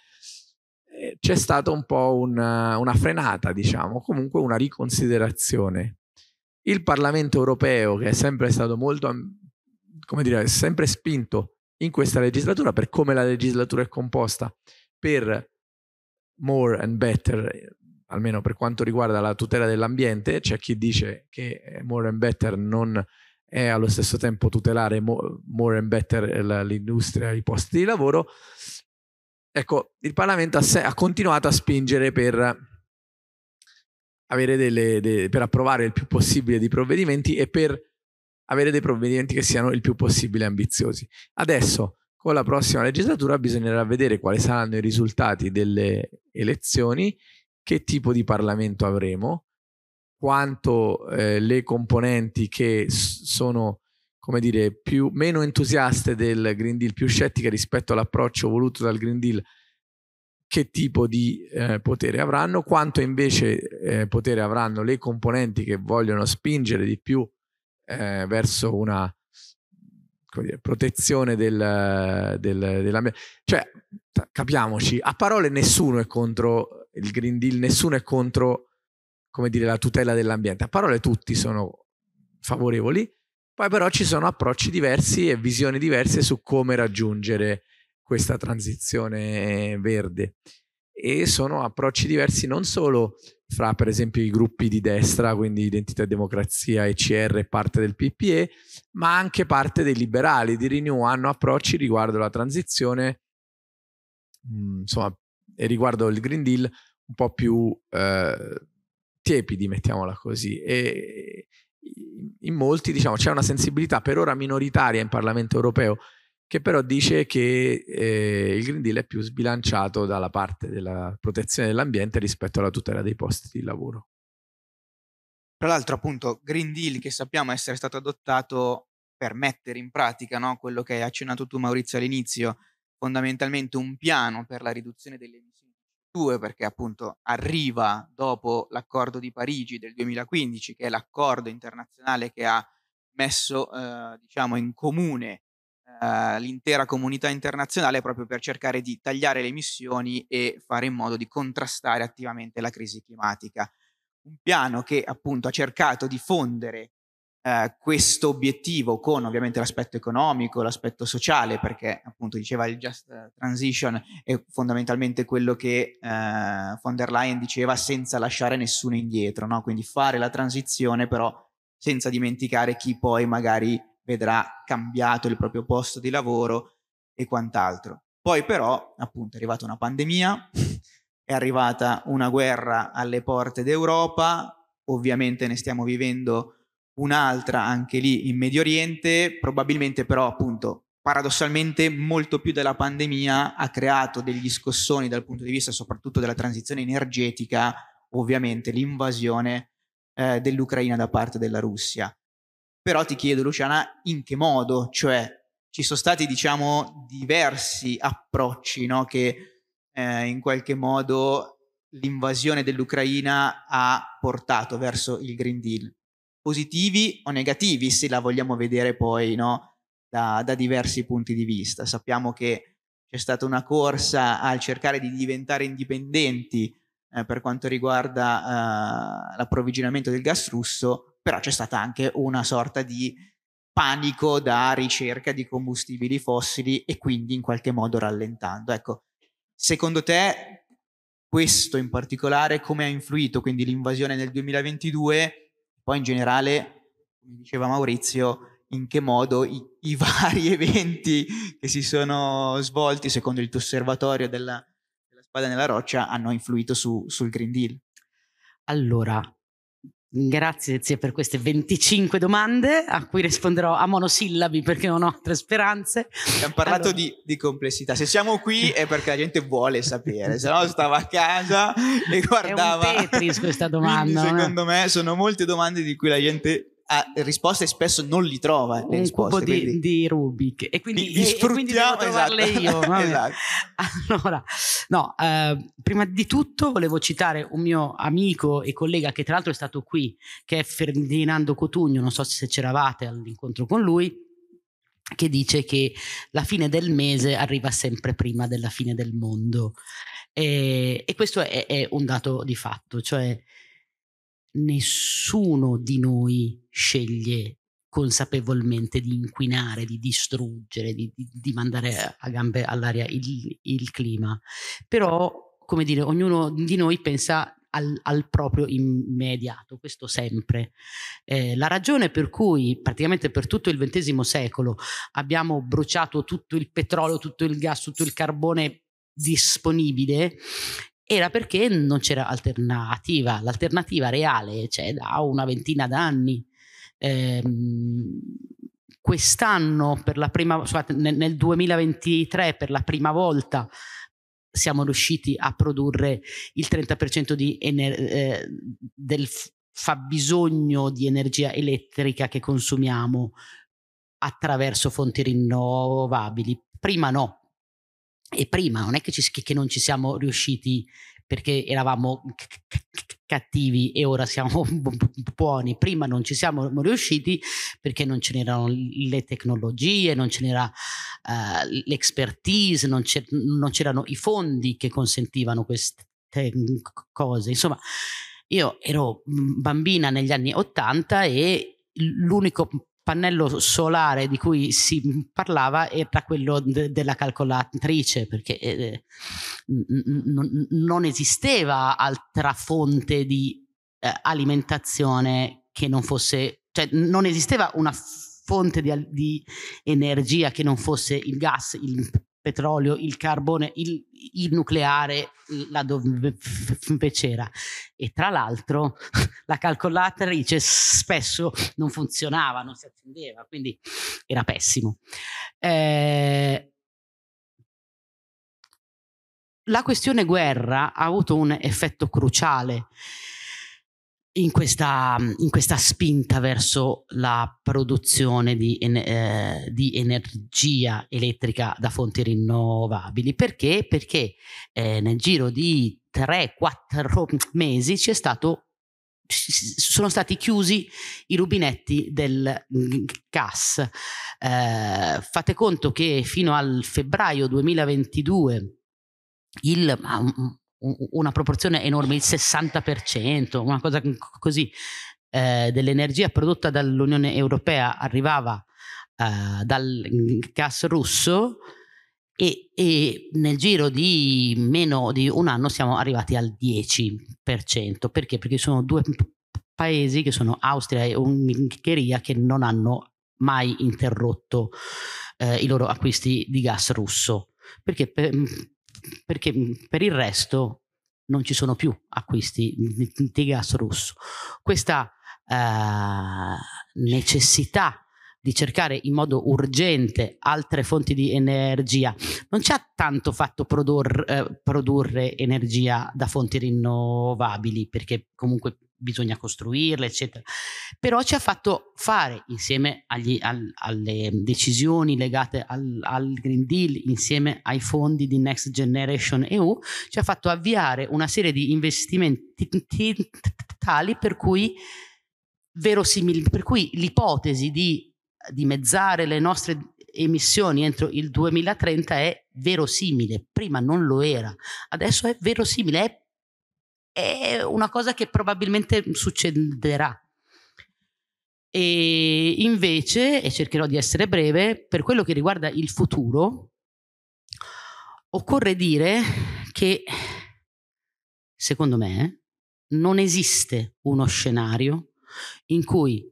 eh, c'è stata un po' una, una, frenata, diciamo, comunque una riconsiderazione. Il Parlamento europeo, che è sempre stato molto, come dire, sempre spinto in questa legislatura per come la legislatura è composta, per more and better, almeno per quanto riguarda la tutela dell'ambiente, c'è chi dice che eh, more and better non è allo stesso tempo tutelare more and better l'industria, i posti di lavoro. Ecco, il Parlamento ha, se- ha continuato a spingere per avere delle, de, per approvare il più possibile di provvedimenti e per avere dei provvedimenti che siano il più possibile ambiziosi. Adesso, con la prossima legislatura, bisognerà vedere quali saranno i risultati delle elezioni, che tipo di Parlamento avremo, quanto eh, le componenti che sono come dire, più, meno entusiaste del Green Deal, più scettiche rispetto all'approccio voluto dal Green Deal, che tipo di eh, potere avranno, quanto invece eh, potere avranno le componenti che vogliono spingere di più eh, verso una dire, protezione del, del, dell'ambiente. Cioè, capiamoci, a parole nessuno è contro il Green Deal, nessuno è contro come dire, la tutela dell'ambiente, a parole tutti sono favorevoli, poi però ci sono approcci diversi e visioni diverse su come raggiungere questa transizione verde. E sono approcci diversi non solo fra per esempio i gruppi di destra, quindi Identità e Democrazia, ECR, e parte del PPE, ma anche parte dei liberali di Renew hanno approcci riguardo la transizione, mm, insomma, e riguardo il Green Deal un po' più eh, tiepidi, mettiamola così. E in molti, diciamo, c'è una sensibilità per ora minoritaria in Parlamento europeo che però dice che eh, il Green Deal è più sbilanciato dalla parte della protezione dell'ambiente rispetto alla tutela dei posti di lavoro. Tra l'altro, appunto, Green Deal che sappiamo essere stato adottato per mettere in pratica no? quello che hai accennato tu, Maurizio, all'inizio, fondamentalmente un piano per la riduzione delle emissioni di CO2, perché appunto arriva dopo l'accordo di Parigi del 2015, che è l'accordo internazionale che ha messo eh, diciamo in comune eh, l'intera comunità internazionale proprio per cercare di tagliare le emissioni e fare in modo di contrastare attivamente la crisi climatica. Un piano che appunto ha cercato di fondere eh, questo obiettivo con ovviamente l'aspetto economico, l'aspetto sociale, perché appunto diceva il Just Transition è fondamentalmente quello che eh, von der Leyen diceva senza lasciare nessuno indietro, no? quindi fare la transizione però senza dimenticare chi poi magari vedrà cambiato il proprio posto di lavoro e quant'altro. Poi però, appunto, è arrivata una pandemia, è arrivata una guerra alle porte d'Europa, ovviamente ne stiamo vivendo un'altra anche lì in Medio Oriente, probabilmente però appunto paradossalmente molto più della pandemia ha creato degli scossoni dal punto di vista soprattutto della transizione energetica, ovviamente l'invasione eh, dell'Ucraina da parte della Russia però ti chiedo Luciana in che modo, cioè ci sono stati diciamo diversi approcci no? che eh, in qualche modo l'invasione dell'Ucraina ha portato verso il Green Deal, positivi o negativi se la vogliamo vedere poi no? da, da diversi punti di vista. Sappiamo che c'è stata una corsa al cercare di diventare indipendenti eh, per quanto riguarda eh, l'approvvigionamento del gas russo, però c'è stata anche una sorta di panico da ricerca di combustibili fossili e quindi in qualche modo rallentando. Ecco, secondo te questo in particolare come ha influito quindi l'invasione nel 2022, poi in generale, come diceva Maurizio, in che modo i, i [LAUGHS] vari eventi che si sono svolti secondo il tuo osservatorio della, della spada nella roccia hanno influito su, sul Green Deal? Allora, Mm. Grazie zia per queste 25 domande a cui risponderò a monosillabi perché non ho altre speranze. Abbiamo parlato allora. di, di, complessità. Se siamo qui è perché la gente vuole sapere, [LAUGHS] se no stava a casa e guardava. È un Tetris questa [LAUGHS] domanda. Quindi, secondo me sono molte domande di cui la gente ha risposte e spesso non li trova le un risposte, cubo di, di, Rubik e quindi, li, li e, e quindi devo trovarle esatto. io [LAUGHS] esatto. allora no eh, prima di tutto volevo citare un mio amico e collega che tra l'altro è stato qui che è Ferdinando Cotugno non so se c'eravate all'incontro con lui che dice che la fine del mese arriva sempre prima della fine del mondo e, e questo è, è un dato di fatto cioè nessuno di noi sceglie consapevolmente di inquinare, di distruggere, di, di, di mandare a gambe all'aria il, il, clima, però come dire, ognuno di noi pensa al, al proprio immediato, questo sempre. Eh, la ragione per cui praticamente per tutto il XX secolo abbiamo bruciato tutto il petrolio, tutto il gas, tutto il carbone disponibile era perché non c'era alternativa, l'alternativa reale c'è cioè, da una ventina d'anni. Eh, quest'anno, prima, nel 2023, per la prima volta, siamo riusciti a produrre il 30% di ener- eh, del fabbisogno di energia elettrica che consumiamo attraverso fonti rinnovabili. Prima no, e prima non è che, ci, che non ci siamo riusciti perché eravamo cattivi e ora siamo [LAUGHS] buoni. Prima non ci siamo riusciti perché non ce n'erano le tecnologie, non ce n'era uh, l'expertise, non, non, c'erano i fondi che consentivano queste cose. Insomma, io ero mm, bambina negli anni 80 e l'unico pannello solare di cui si parlava era quello de- della calcolatrice, perché eh, eh n- non esisteva altra fonte di eh, alimentazione che non fosse, cioè non esisteva una fonte di, di energia che non fosse il gas, il petrolio, il carbone, il, il nucleare là dove c'era. E tra l'altro [LAUGHS] la calcolatrice spesso non funzionava, non si accendeva, quindi era pessimo. Eh, la questione guerra ha avuto un effetto cruciale in questa, in questa, spinta verso la produzione di, eh, di, energia elettrica da fonti rinnovabili. Perché? Perché eh, nel giro di 3-4 mesi c'è stato sono stati chiusi i rubinetti del gas. Eh, fate conto che fino al febbraio 2022 il, una proporzione enorme, il 60%, una cosa così, eh, dell'energia prodotta dall'Unione Europea arrivava eh, dal gas russo e, e, nel giro di meno di un anno siamo arrivati al 10%. Perché? Perché sono due paesi che sono Austria e Ungheria che non hanno mai interrotto eh, i loro acquisti di gas russo. Perché? Per, perché mhmm, per il resto non ci sono più acquisti di gas russo. Questa eh, necessità di cercare in modo urgente altre fonti di energia non ci ha tanto fatto produrre, eh, produrre energia da fonti rinnovabili, perché comunque bisogna costruirle, eccetera. Però ci ha fatto fare, insieme agli, al, alle decisioni legate al, al, Green Deal, insieme ai fondi di Next Generation EU, ci ha fatto avviare una serie di investimenti tali per cui, per cui l'ipotesi di dimezzare le nostre emissioni entro il 2030 è verosimile, prima non lo era, adesso è verosimile, è è una cosa che probabilmente succederà. E invece, e cercherò di essere breve, per quello che riguarda il futuro, occorre dire che, secondo me, non esiste uno scenario in cui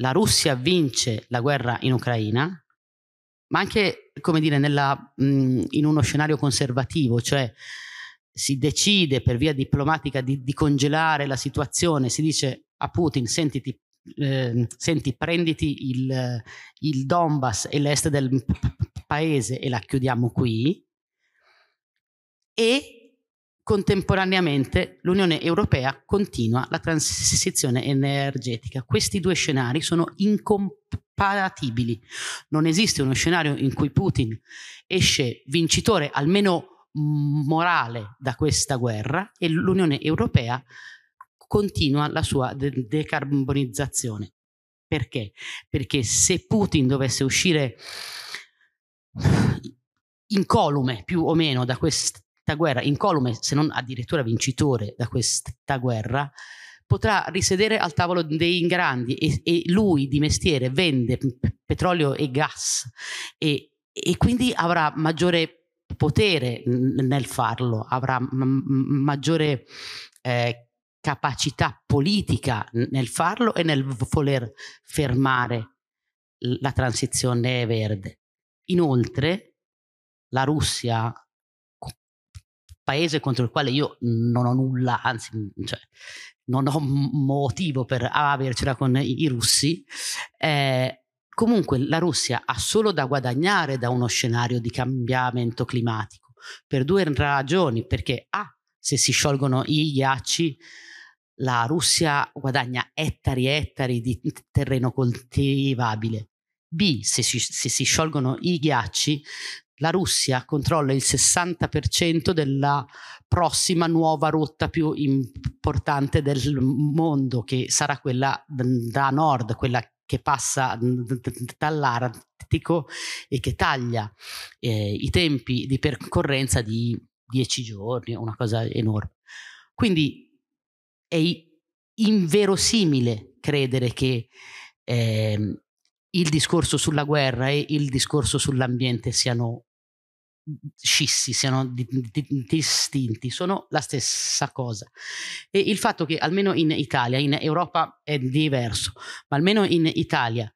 la Russia vince la guerra in Ucraina, ma anche, come dire, nella, in uno scenario conservativo, cioè si decide per via diplomatica di, di congelare la situazione, si dice a Putin sentiti eh, senti, prenditi il, il Donbass e l'est del paese e la chiudiamo qui, e contemporaneamente l'Unione Europea continua la transizione energetica. Questi due scenari sono incompatibili. Non esiste uno scenario in cui Putin esce vincitore almeno morale da questa guerra e l'Unione Europea continua la sua de- decarbonizzazione. Perché? Perché se Putin dovesse uscire incolume più o meno da questa guerra, incolume se non addirittura vincitore da questa guerra, potrà risedere al tavolo dei grandi e, e lui di mestiere vende petrolio e gas e, e quindi avrà maggiore potere nel farlo, avrà maggiore eh, capacità politica nel farlo e nel voler fermare la transizione verde. Inoltre, la Russia, paese contro il quale io non ho nulla, anzi, cioè, non ho motivo per avercela con i russi, eh, comunque la Russia ha solo da guadagnare da uno scenario di cambiamento climatico, per due ragioni, perché A, se si sciolgono i ghiacci, la Russia guadagna ettari e ettari di terreno coltivabile. B, se si, se si sciolgono i ghiacci, la Russia controlla il 60% della prossima nuova rotta più importante del mondo, che sarà quella da nord, quella che che passa dall'Artico e che taglia eh, i tempi di percorrenza di 10 giorni, una cosa enorme. Quindi è inverosimile credere che eh, il discorso sulla guerra e il discorso sull'ambiente siano scissi, siano distinti, sono la stessa cosa. E il fatto che almeno in Italia, in Europa è diverso, ma almeno in Italia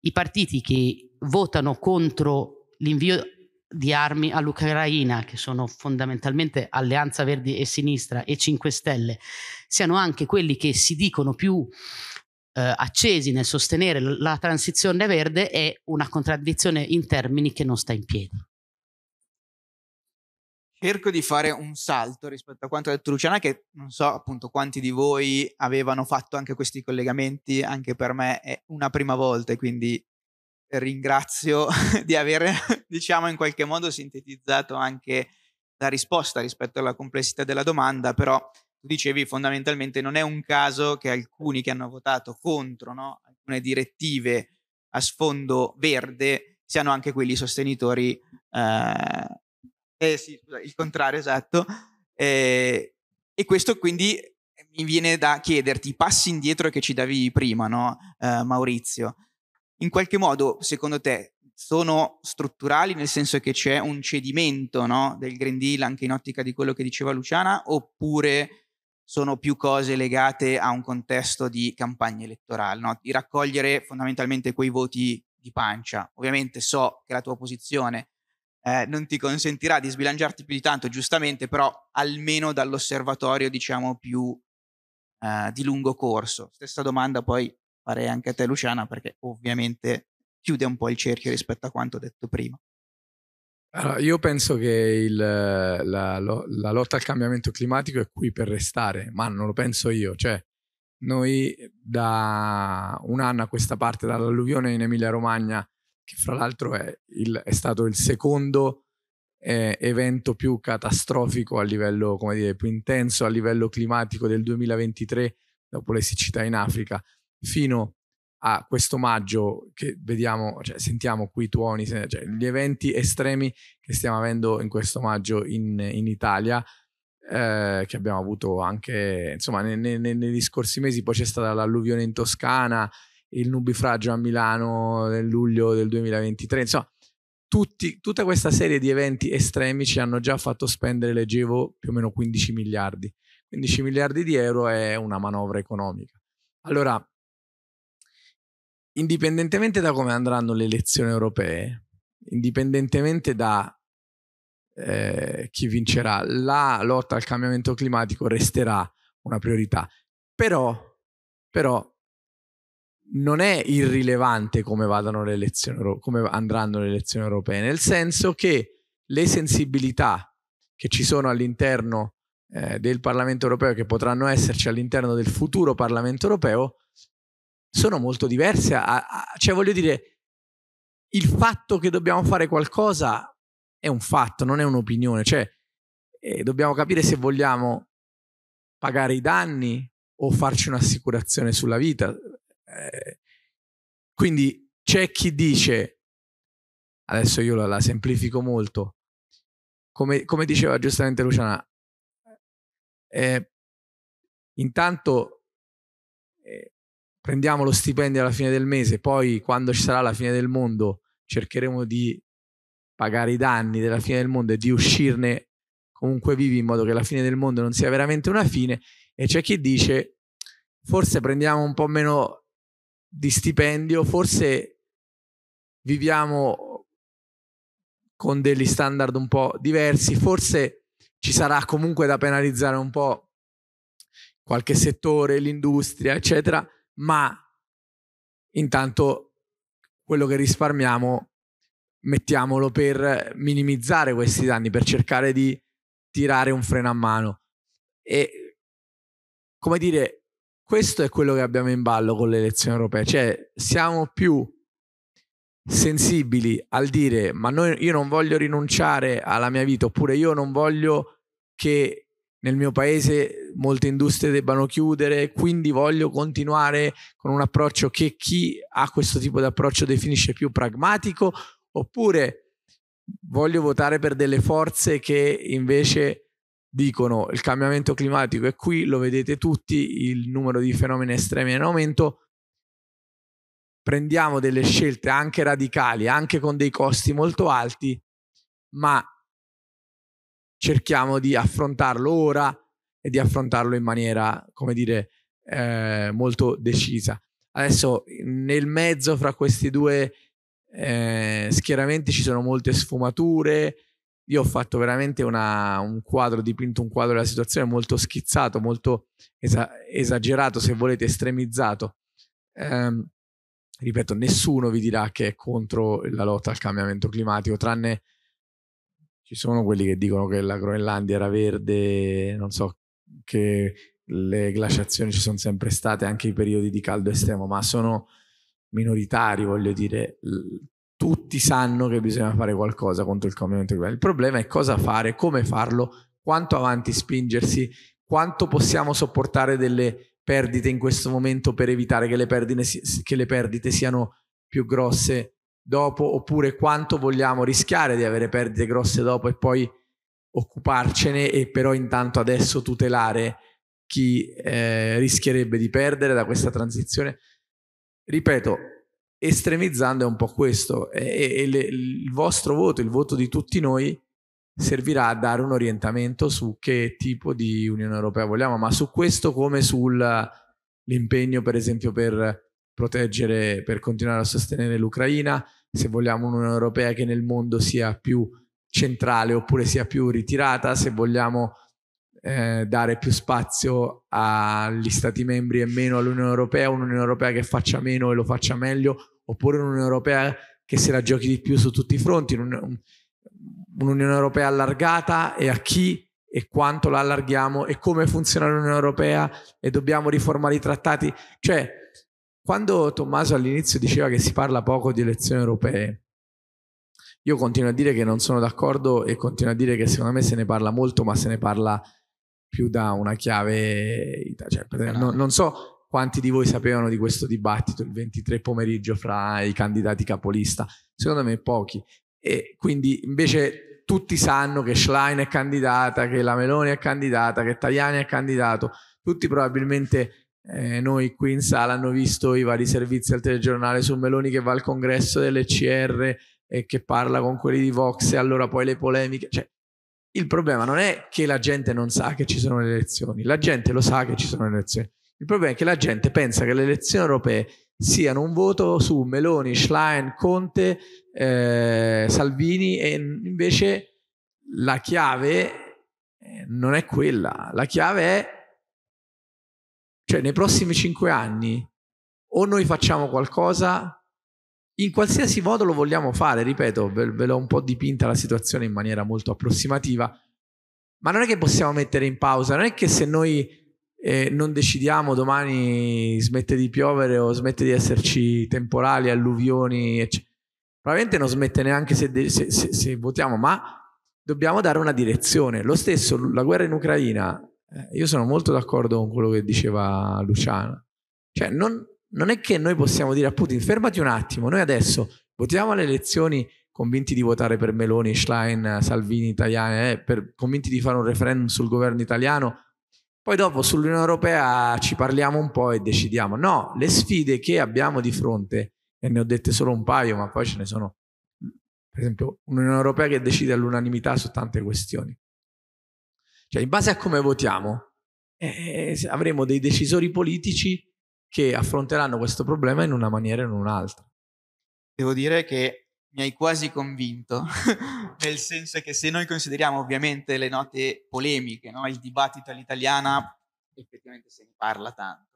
i partiti che votano contro l'invio di armi all'Ucraina, che sono fondamentalmente Alleanza Verdi e Sinistra e 5 Stelle, siano anche quelli che si dicono più eh, accesi nel sostenere la transizione verde, è una contraddizione in termini che non sta in piedi cerco di fare un salto rispetto a quanto ha detto Luciana, che non so appunto quanti di voi avevano fatto anche questi collegamenti, anche per me è una prima volta e quindi ringrazio [LAUGHS] di aver, diciamo, in qualche modo sintetizzato anche la risposta rispetto alla complessità della domanda, però tu dicevi fondamentalmente non è un caso che alcuni che hanno votato contro no, alcune direttive a sfondo verde siano anche quelli sostenitori eh, eh sì, scusa, il contrario, esatto. Eh, e questo quindi eh, mi viene da chiederti, i passi indietro che ci davi prima, no, eh, Maurizio, in qualche modo, secondo te, sono strutturali nel senso che c'è un cedimento no, del Green Deal anche in ottica di quello che diceva Luciana, oppure sono più cose legate a un contesto di campagna elettorale, no? di raccogliere fondamentalmente quei voti di pancia. Ovviamente so che la tua posizione è eh, non ti consentirà di sbilanciarti più di tanto, giustamente, però almeno dall'osservatorio, diciamo, più eh, di lungo corso. Stessa domanda poi farei anche a te, Luciana, perché ovviamente chiude un po' il cerchio rispetto a quanto detto prima. Allora, io penso che il, la, lo, la, lotta al cambiamento climatico è qui per restare, ma non lo penso io. Cioè, noi da un anno a questa parte, dall'alluvione in Emilia-Romagna che fra l'altro è, il, è stato il secondo eh, evento più catastrofico a livello, come dire, più intenso a livello climatico del 2023 dopo le siccità in Africa, fino a questo maggio che vediamo, cioè, sentiamo qui i tuoni, cioè, gli eventi estremi che stiamo avendo in questo maggio in, in Italia, eh, che abbiamo avuto anche, insomma, ne, ne, negli scorsi mesi, poi c'è stata l'alluvione in Toscana, il nubifragio a Milano nel luglio del 2023, insomma tutti, tutta questa serie di eventi estremi ci hanno già fatto spendere, leggevo, più o meno 15 miliardi. 15 miliardi di euro è una manovra economica. Allora, indipendentemente da come andranno le elezioni europee, indipendentemente da eh, chi vincerà, la lotta al cambiamento climatico resterà una priorità. Però, però non è irrilevante come, le come andranno le elezioni europee, nel senso che le sensibilità che ci sono all'interno eh, del Parlamento europeo, che potranno esserci all'interno del futuro Parlamento europeo, sono molto diverse. A, a, cioè, voglio dire, il fatto che dobbiamo fare qualcosa è un fatto, non è un'opinione. Cioè, eh, dobbiamo capire se vogliamo pagare i danni o farci un'assicurazione sulla vita. Eh, quindi c'è chi dice, adesso io la, la semplifico molto, come, come, diceva giustamente Luciana, eh, intanto eh, prendiamo lo stipendio alla fine del mese, poi quando ci sarà la fine del mondo cercheremo di pagare i danni della fine del mondo e di uscirne comunque vivi in modo che la fine del mondo non sia veramente una fine e c'è chi dice forse prendiamo un po' meno di stipendio, forse viviamo con degli standard un po' diversi, forse ci sarà comunque da penalizzare un po' qualche settore, l'industria, eccetera, ma intanto quello che risparmiamo mettiamolo per minimizzare questi danni, per cercare di tirare un freno a mano. E come dire, questo è quello che abbiamo in ballo con le elezioni europee, cioè siamo più sensibili al dire ma noi, io non voglio rinunciare alla mia vita oppure io non voglio che nel mio paese molte industrie debbano chiudere, quindi voglio continuare con un approccio che chi ha questo tipo di approccio definisce più pragmatico, oppure voglio votare per delle forze che invece dicono il cambiamento climatico è qui, lo vedete tutti, il numero di fenomeni estremi è in aumento, prendiamo delle scelte anche radicali, anche con dei costi molto alti, ma cerchiamo di affrontarlo ora e di affrontarlo in maniera, come dire, eh, molto decisa. Adesso nel mezzo fra questi due eh, schieramenti ci sono molte sfumature, io ho fatto veramente una, un quadro, dipinto un quadro della situazione molto schizzato, molto esa- esagerato, se volete, estremizzato. Ehm, ripeto, nessuno vi dirà che è contro la lotta al cambiamento climatico, tranne ci sono quelli che dicono che la Groenlandia era verde, non so, che le glaciazioni ci sono sempre state, anche i periodi di caldo estremo, ma sono minoritari, voglio dire, tutti sanno che bisogna fare qualcosa contro il cambiamento climatico. Il problema è cosa fare, come farlo, quanto avanti spingersi, quanto possiamo sopportare delle perdite in questo momento per evitare che le perdite, che le perdite siano più grosse dopo, oppure quanto vogliamo rischiare di avere perdite grosse dopo e poi occuparcene e però intanto adesso tutelare chi eh, rischierebbe di perdere da questa transizione. Ripeto, estremizzando è un po' questo e, e le, il vostro voto, il voto di tutti noi servirà a dare un orientamento su che tipo di Unione Europea vogliamo, ma su questo come sull'impegno eh, per esempio per proteggere, per continuare a sostenere l'Ucraina, se vogliamo un'Unione Europea che nel mondo sia più centrale oppure sia più ritirata, se vogliamo eh, dare più spazio agli stati membri e meno all'Unione Europea, un'Unione Europea che faccia meno e lo faccia meglio, oppure un'Unione Europea che se la giochi di più su tutti i fronti, un'Unione Europea allargata e a chi e quanto la allarghiamo e come funziona l'Unione Europea e dobbiamo riformare i trattati. Cioè, quando Tommaso all'inizio diceva che si parla poco di elezioni europee, io continuo a dire che non sono d'accordo e continuo a dire che secondo me se ne parla molto, ma se ne parla più da una chiave, cioè, non, non so quanti di voi sapevano di questo dibattito il 23 pomeriggio fra i candidati capolista? Secondo me pochi. E quindi invece tutti sanno che Schlein è candidata, che la Meloni è candidata, che Tajani è candidato. Tutti probabilmente eh, noi qui in sala hanno visto i vari servizi al telegiornale su Meloni che va al congresso delle CR e che parla con quelli di Vox e allora poi le polemiche. Cioè, il problema non è che la gente non sa che ci sono le elezioni, la gente lo sa che ci sono le elezioni. Il problema è che la gente pensa che le elezioni europee siano un voto su Meloni, Schlein, Conte, eh, Salvini e invece la chiave eh, non è quella. La chiave è, cioè nei prossimi cinque anni o noi facciamo qualcosa in qualsiasi modo lo vogliamo fare, ripeto, ve, ve l'ho un po' dipinta la situazione in maniera molto approssimativa, ma non è che possiamo mettere in pausa, non è che se noi eh, non decidiamo domani smette di piovere o smette di esserci temporali, alluvioni, eccetera. Probabilmente non smette neanche se, de- se, se, se, votiamo, ma dobbiamo dare una direzione. Lo stesso, la guerra in Ucraina, eh, io sono molto d'accordo con quello che diceva Luciana. Cioè, non, non è che noi possiamo dire a Putin fermati un attimo, noi adesso votiamo alle elezioni convinti di votare per Meloni, Schlein, Salvini, Italiani, eh, per, convinti di fare un referendum sul governo italiano, poi dopo sull'Unione Europea ci parliamo un po' e decidiamo. No, le sfide che abbiamo di fronte, e ne ho dette solo un paio, ma poi ce ne sono, per esempio, un'Unione Europea che decide all'unanimità su tante questioni. Cioè, in base a come votiamo, eh, eh avremo dei decisori politici che affronteranno questo problema in una maniera o in un'altra. Devo dire che mi hai quasi convinto, [LAUGHS] nel senso che se noi consideriamo ovviamente le note polemiche, no? il dibattito all'italiana, effettivamente se ne parla tanto.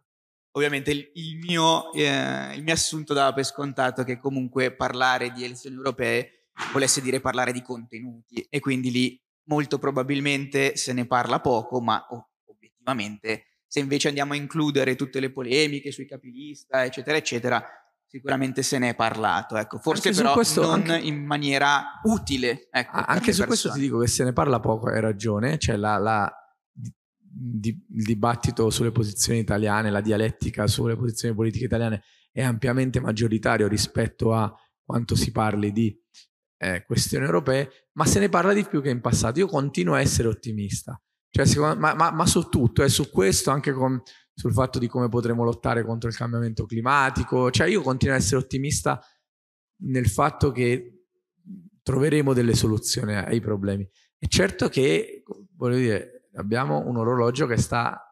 Ovviamente il, mio, eh, il mio assunto dava per scontato che comunque parlare di elezioni europee volesse dire parlare di contenuti e quindi lì molto probabilmente se ne parla poco, ma oh, obiettivamente se invece andiamo a includere tutte le polemiche sui capilista, eccetera, eccetera, sicuramente se ne è parlato. Ecco. Forse anche però questo, non anche... in maniera utile. Ecco, anche su persone. questo ti dico che se ne parla poco, hai ragione, cioè la, la di, il dibattito sulle posizioni italiane, la dialettica sulle posizioni politiche italiane è ampiamente maggioritario rispetto a quanto si parli di eh, questioni europee, ma se ne parla di più che in passato. Io continuo a essere ottimista cioè, secondo, ma, ma, ma, su tutto, e su questo anche con, sul fatto di come potremo lottare contro il cambiamento climatico. Cioè, io continuo ad essere ottimista nel fatto che troveremo delle soluzioni ai problemi. È certo che, voglio dire, abbiamo un orologio che sta,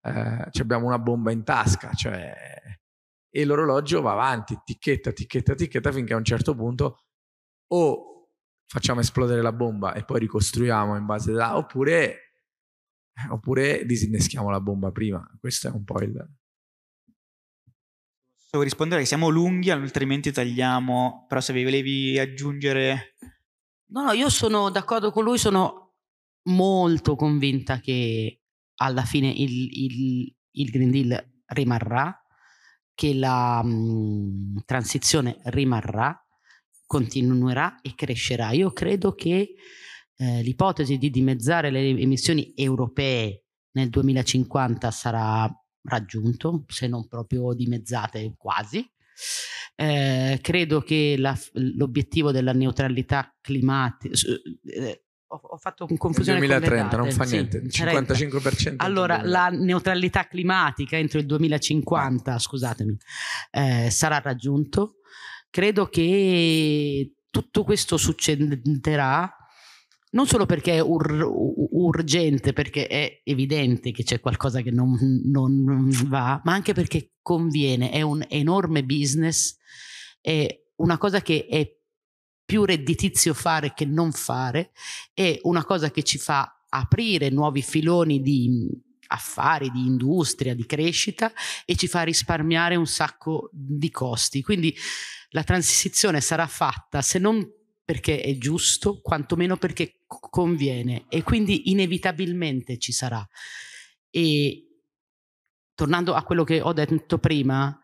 eh, cioè, abbiamo una bomba in tasca, cioè, e l'orologio va avanti, ticchetta, ticchetta, ticchetta, finché a un certo punto o facciamo esplodere la bomba e poi ricostruiamo in base a, oppure [LAUGHS] oppure disinneschiamo la bomba prima. Questo è un po' il... Devo rispondere che siamo lunghi, altrimenti tagliamo, però se vi volevi aggiungere... No, no, io sono d'accordo con lui, sono molto convinta che alla fine il, il, il Green Deal rimarrà, che la mh, mm, transizione rimarrà, continuerà e crescerà. Io credo che eh, l'ipotesi di dimezzare le emissioni europee nel 2050 sarà raggiunto, se non proprio dimezzate quasi. Eh, credo che la, l'obiettivo della neutralità climatica eh, ho, ho, fatto confusione 2030 non fa niente sì, 55% allora la neutralità climatica entro il 2050 ah. Eh. scusatemi eh, sarà raggiunto credo che tutto questo succederà non solo perché è ur- urgente, perché è evidente che c'è qualcosa che non, non, non, va, ma anche perché conviene, è un enorme business, è una cosa che è più redditizio fare che non fare, è una cosa che ci fa aprire nuovi filoni di affari, di industria, di crescita e ci fa risparmiare un sacco di costi. Quindi la transizione sarà fatta se non perché è giusto, quantomeno perché conviene e quindi inevitabilmente ci sarà. E tornando a quello che ho detto prima,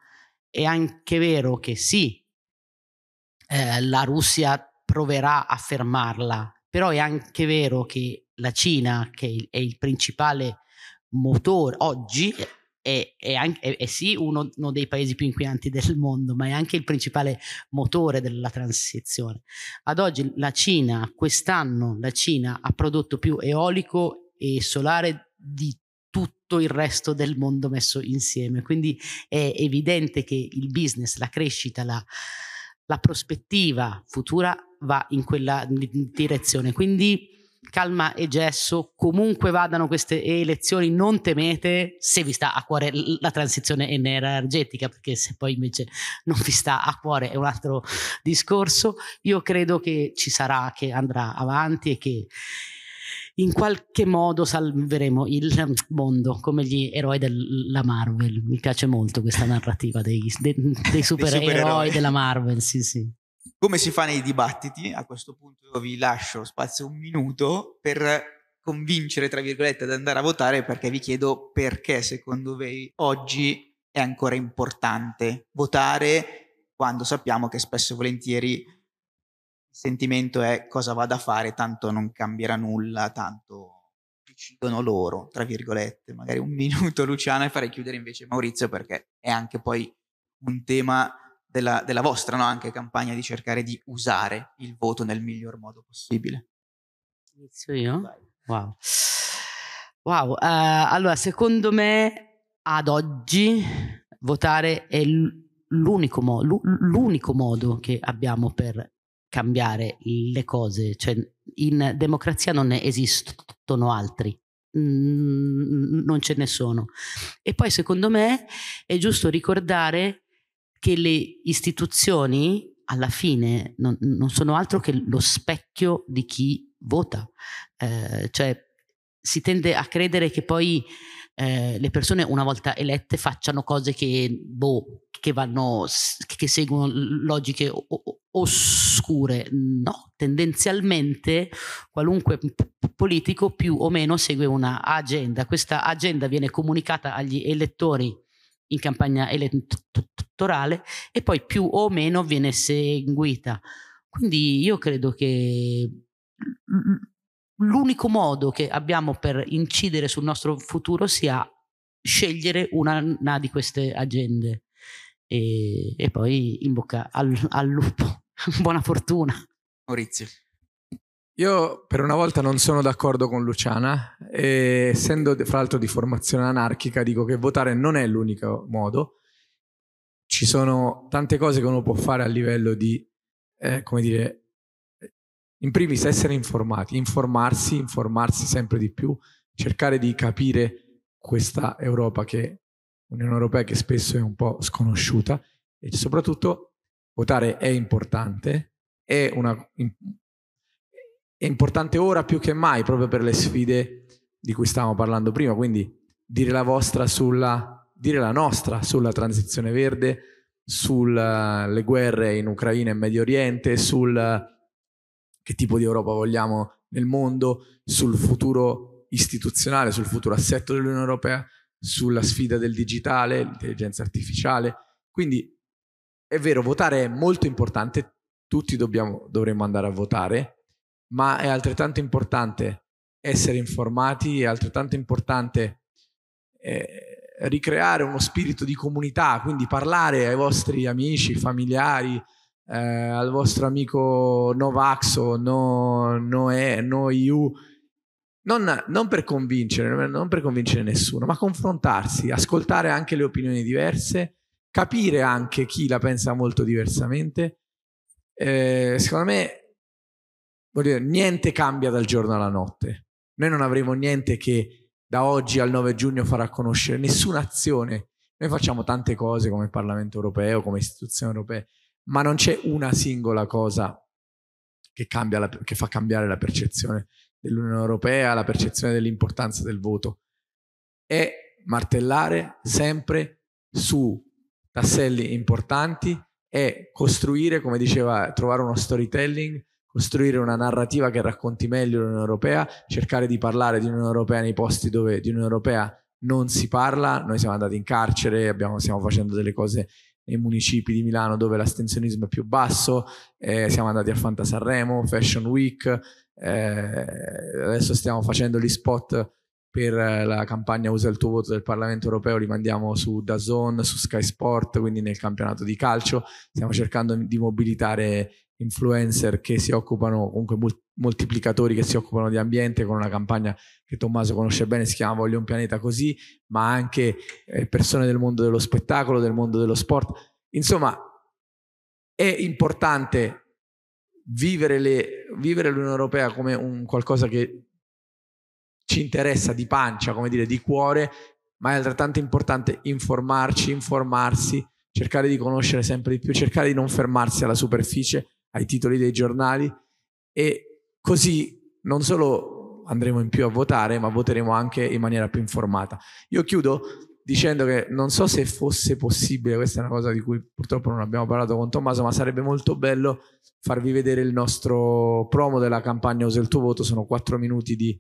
è anche vero che sì, eh, la Russia proverà a fermarla, però è anche vero che la Cina, che è il principale motore oggi, è, è, anche, è, è sì uno, uno, dei paesi più inquinanti del [LAUGHS] mondo, ma è anche il principale motore della transizione. Ad oggi la Cina, quest'anno la Cina ha prodotto più eolico e solare di tutto il resto del mondo messo insieme, quindi è evidente che il business, la crescita, la, la prospettiva futura va in quella direzione. Quindi calma e gesso, comunque vadano queste elezioni, non temete se vi sta a cuore la transizione energetica, perché se poi invece non vi sta a cuore è un altro discorso. Io credo che ci sarà, che andrà avanti e che in qualche modo salveremo il mondo come gli eroi della Marvel. Mi piace molto questa narrativa dei, dei, [LAUGHS] dei supereroi della Marvel, sì, sì. Come si fa nei dibattiti, a questo punto io vi lascio spazio un minuto per convincere, tra virgolette, ad andare a votare perché vi chiedo perché secondo voi oggi è ancora importante votare quando sappiamo che spesso e volentieri il sentimento è cosa vado a fare, tanto non cambierà nulla, tanto decidono loro, tra virgolette. Magari un [LAUGHS] minuto Luciana e farei chiudere invece Maurizio perché è anche poi un tema della, della vostra no? anche campagna di cercare di usare il voto nel miglior modo possibile. Inizio io? Vai. Wow. Wow, uh, allora secondo me ad oggi votare è l'unico, mo- l'unico modo che abbiamo per cambiare le cose, cioè in democrazia non esistono altri, mm, non ce ne sono. E poi secondo me è giusto ricordare che le istituzioni alla fine non, non sono altro che lo specchio di chi vota. Eh, cioè si tende a credere che poi eh, le persone una volta elette facciano cose che, boh, che, vanno, che seguono logiche o, o, oscure. No, tendenzialmente qualunque politico più o meno segue una agenda. Questa agenda viene comunicata agli elettori in campagna elettorale e poi più o meno viene seguita. Quindi io credo che mm, mm, l'unico modo che abbiamo per incidere sul nostro futuro sia scegliere una, una di queste agende e, e, poi in bocca al, al lupo. [LAUGHS] Buona fortuna. Maurizio. Io per una volta non sono d'accordo con Luciana e essendo fra l'altro di formazione anarchica dico che votare non è l'unico modo. Ci sono tante cose che uno può fare a livello di, eh, come dire, in primis essere informati, informarsi, informarsi sempre di più, cercare di capire questa Europa che, Unione Europea che spesso è un po' sconosciuta e soprattutto votare è importante, è una, è importante ora più che mai proprio per le sfide di cui stavamo parlando prima, quindi dire la vostra sulla, dire la nostra sulla transizione verde, sulle eh, guerre in Ucraina e Medio Oriente, sul eh, che tipo di Europa vogliamo nel mondo, sul futuro istituzionale, sul futuro assetto dell'Unione Europea, sulla sfida del digitale, l'intelligenza artificiale. Quindi è vero, votare è molto importante, tutti dobbiamo, dovremmo andare a votare, ma è altrettanto importante essere informati, è altrettanto importante eh, ricreare uno spirito di comunità, quindi parlare ai vostri amici, familiari, eh, al vostro amico Novaxo, no, no, e, no EU, non, non, per convincere, non per convincere nessuno, ma confrontarsi, ascoltare anche le opinioni diverse, capire anche chi la pensa molto diversamente. Eh, secondo me voglio dire, niente cambia dal giorno alla notte. Noi non avremo niente che da oggi al 9 giugno farà conoscere nessuna azione. Noi facciamo tante cose come Parlamento europeo, come istituzioni europee, ma non c'è una singola cosa che, la, che fa cambiare la percezione dell'Unione Europea, la percezione dell'importanza del voto. È martellare sempre su tasselli importanti e costruire, come diceva, trovare uno storytelling costruire una narrativa che racconti meglio l'Unione Europea, cercare di parlare di Unione Europea nei posti dove di Unione Europea non si parla, noi siamo andati in carcere, abbiamo, stiamo facendo delle cose nei municipi di Milano dove l'astensionismo è più basso, eh, siamo andati a Fanta Sanremo, Fashion Week, eh, adesso stiamo facendo gli spot per eh, la campagna Usa il tuo voto del Parlamento europeo li mandiamo su Dazon, su Sky Sport, quindi nel campionato di calcio. Stiamo cercando di mobilitare influencer che si occupano, comunque moltiplicatori che si occupano di ambiente con una campagna che Tommaso conosce bene, si chiama Voglio un pianeta così, ma anche eh, persone del mondo dello spettacolo, del mondo dello sport. Insomma, è importante vivere, le, vivere l'Unione Europea come un qualcosa che ci interessa di pancia, come dire, di cuore, ma è altrettanto importante informarci, informarsi, cercare di conoscere sempre di più, cercare di non fermarsi alla superficie, ai titoli dei giornali e così non solo andremo in più a votare, ma voteremo anche in maniera più informata. Io chiudo dicendo che non so se fosse possibile, questa è una cosa di cui purtroppo non abbiamo parlato con Tommaso, ma sarebbe molto bello farvi vedere il nostro promo della campagna Usa il tuo voto, sono quattro minuti di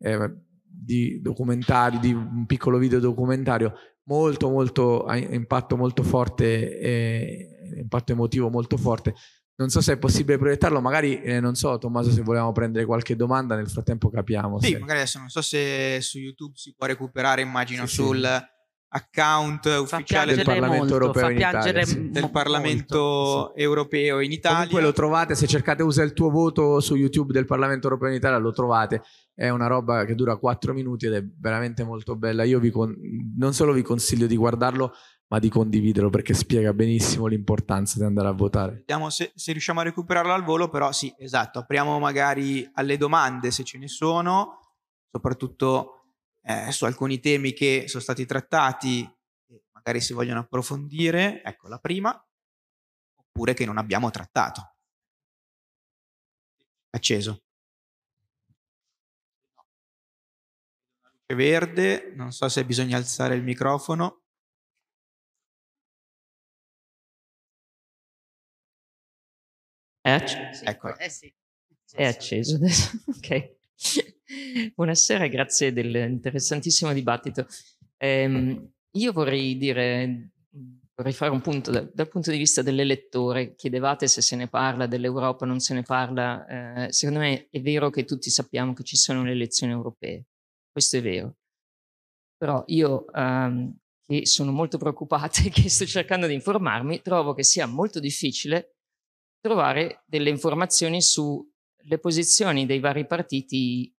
eh, di documentari, di un piccolo video documentario molto molto ha impatto molto forte, eh, impatto emotivo molto forte. Non so se è possibile proiettarlo, magari eh, non so Tommaso se volevamo prendere qualche domanda, nel frattempo capiamo. Sì, se... magari adesso non so se su YouTube si può recuperare, immagino sì, sul... Sì account ufficiale del Parlamento, molto, europeo, in del Parlamento molto, europeo in Italia. Comunque lo trovate, se cercate usa il tuo voto su YouTube del Parlamento europeo in Italia lo trovate. È una roba che dura 4 minuti ed è veramente molto bella. Io vi con- non solo vi consiglio di guardarlo, ma di condividerlo perché spiega benissimo l'importanza di andare a votare. Vediamo se, se riusciamo a recuperarlo al volo, però sì, esatto, apriamo magari alle domande se ce ne sono, soprattutto eh, su alcuni temi che sono stati trattati e magari si vogliono approfondire, ecco la prima, oppure che non abbiamo trattato. Acceso. verde, non so se bisogna alzare il microfono. È acceso. Ecco. Eh sì. È acceso adesso. [LAUGHS] ok. Buonasera, grazie dell'interessantissimo dibattito. Eh, io vorrei dire, vorrei fare un punto da, dal punto di vista dell'elettore. Chiedevate se se ne parla dell'Europa, non se ne parla. Eh, secondo me è vero che tutti sappiamo che ci sono le elezioni europee, questo è vero. Però io, ehm, che sono molto preoccupata [LAUGHS] e che sto cercando di informarmi, trovo che sia molto difficile trovare delle informazioni sulle posizioni dei vari partiti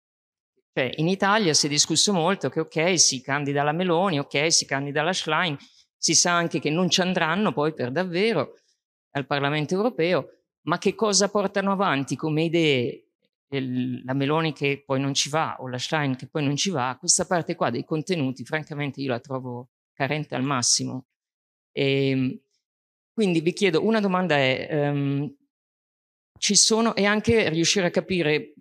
cioè, in Italia si è discusso molto che ok, si candida la Meloni, ok, si candida la Schlein, si sa anche che non ci andranno poi per davvero al Parlamento europeo, ma che cosa portano avanti come idee la Meloni che poi non ci va o la Schlein che poi non ci va, questa parte qua dei contenuti francamente io la trovo carente al massimo. E ehm, quindi vi chiedo, una domanda è, um, ci sono, e anche riuscire a capire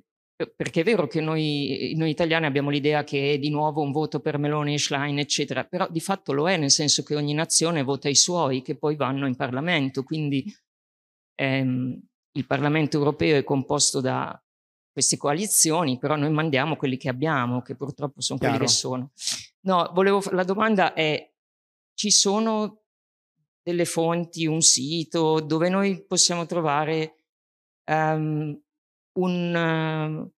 perché è vero che noi, noi, italiani abbiamo l'idea che è di nuovo un voto per Meloni, Schlein, eccetera, però di fatto lo è, nel senso che ogni nazione vota i suoi che poi vanno in Parlamento, quindi ehm, il Parlamento europeo è composto da queste coalizioni, però noi mandiamo quelli che abbiamo, che purtroppo sono Chiaro. quelli che sono. No, volevo, la domanda è, ci sono delle fonti, un sito dove noi possiamo trovare... Um, un, ehm,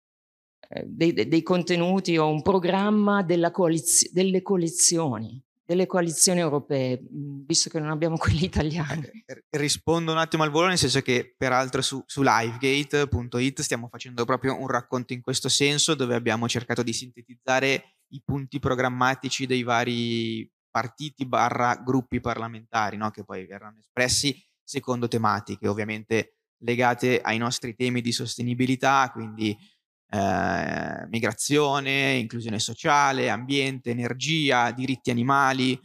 eh, dei, dei, contenuti o un programma coalizio, delle coalizioni, delle coalizioni europee, mhmm, visto che non abbiamo [LAUGHS] quelli italiani. Rispondo un attimo al volo, nel senso che peraltro su, su livegate.it stiamo facendo proprio un racconto in questo senso, dove abbiamo cercato di sintetizzare i punti programmatici dei vari partiti barra gruppi parlamentari, no? che poi verranno espressi secondo tematiche, ovviamente legate ai nostri temi di sostenibilità, quindi eh, migrazione, inclusione sociale, ambiente, energia, diritti animali,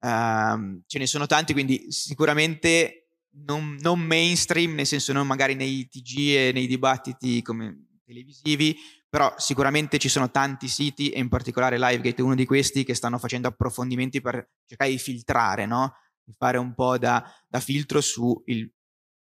ehm, ce ne sono tanti, quindi sicuramente non, non, mainstream, nel senso non magari nei TG e nei dibattiti televisivi, però sicuramente ci sono tanti siti e in particolare Livegate è uno di questi che stanno facendo approfondimenti per cercare di filtrare, no? di fare un po' da, da filtro il,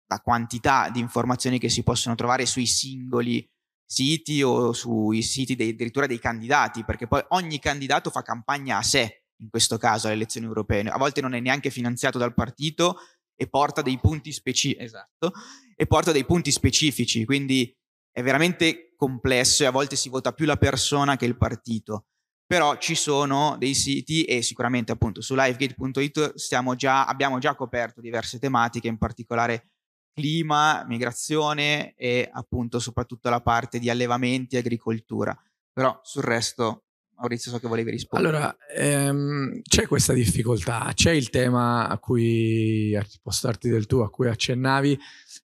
la quantità di informazioni che si possono trovare sui singoli siti o sui siti dei, addirittura dei candidati, perché poi ogni candidato fa campagna a sé, in questo caso alle elezioni europee, a volte non è neanche finanziato dal partito e porta dei punti, speci- esatto, e porta dei punti specifici, quindi è veramente complesso e a volte si vota più la persona che il partito. Però ci sono dei siti e sicuramente appunto su livegate.it già, abbiamo già coperto diverse tematiche, in particolare clima, migrazione e appunto soprattutto la parte di allevamenti e agricoltura. Però sul resto, Maurizio, so che volevi rispondere. Allora, ehm, c'è questa difficoltà, c'è il tema a cui a postarti del tuo, a cui accennavi,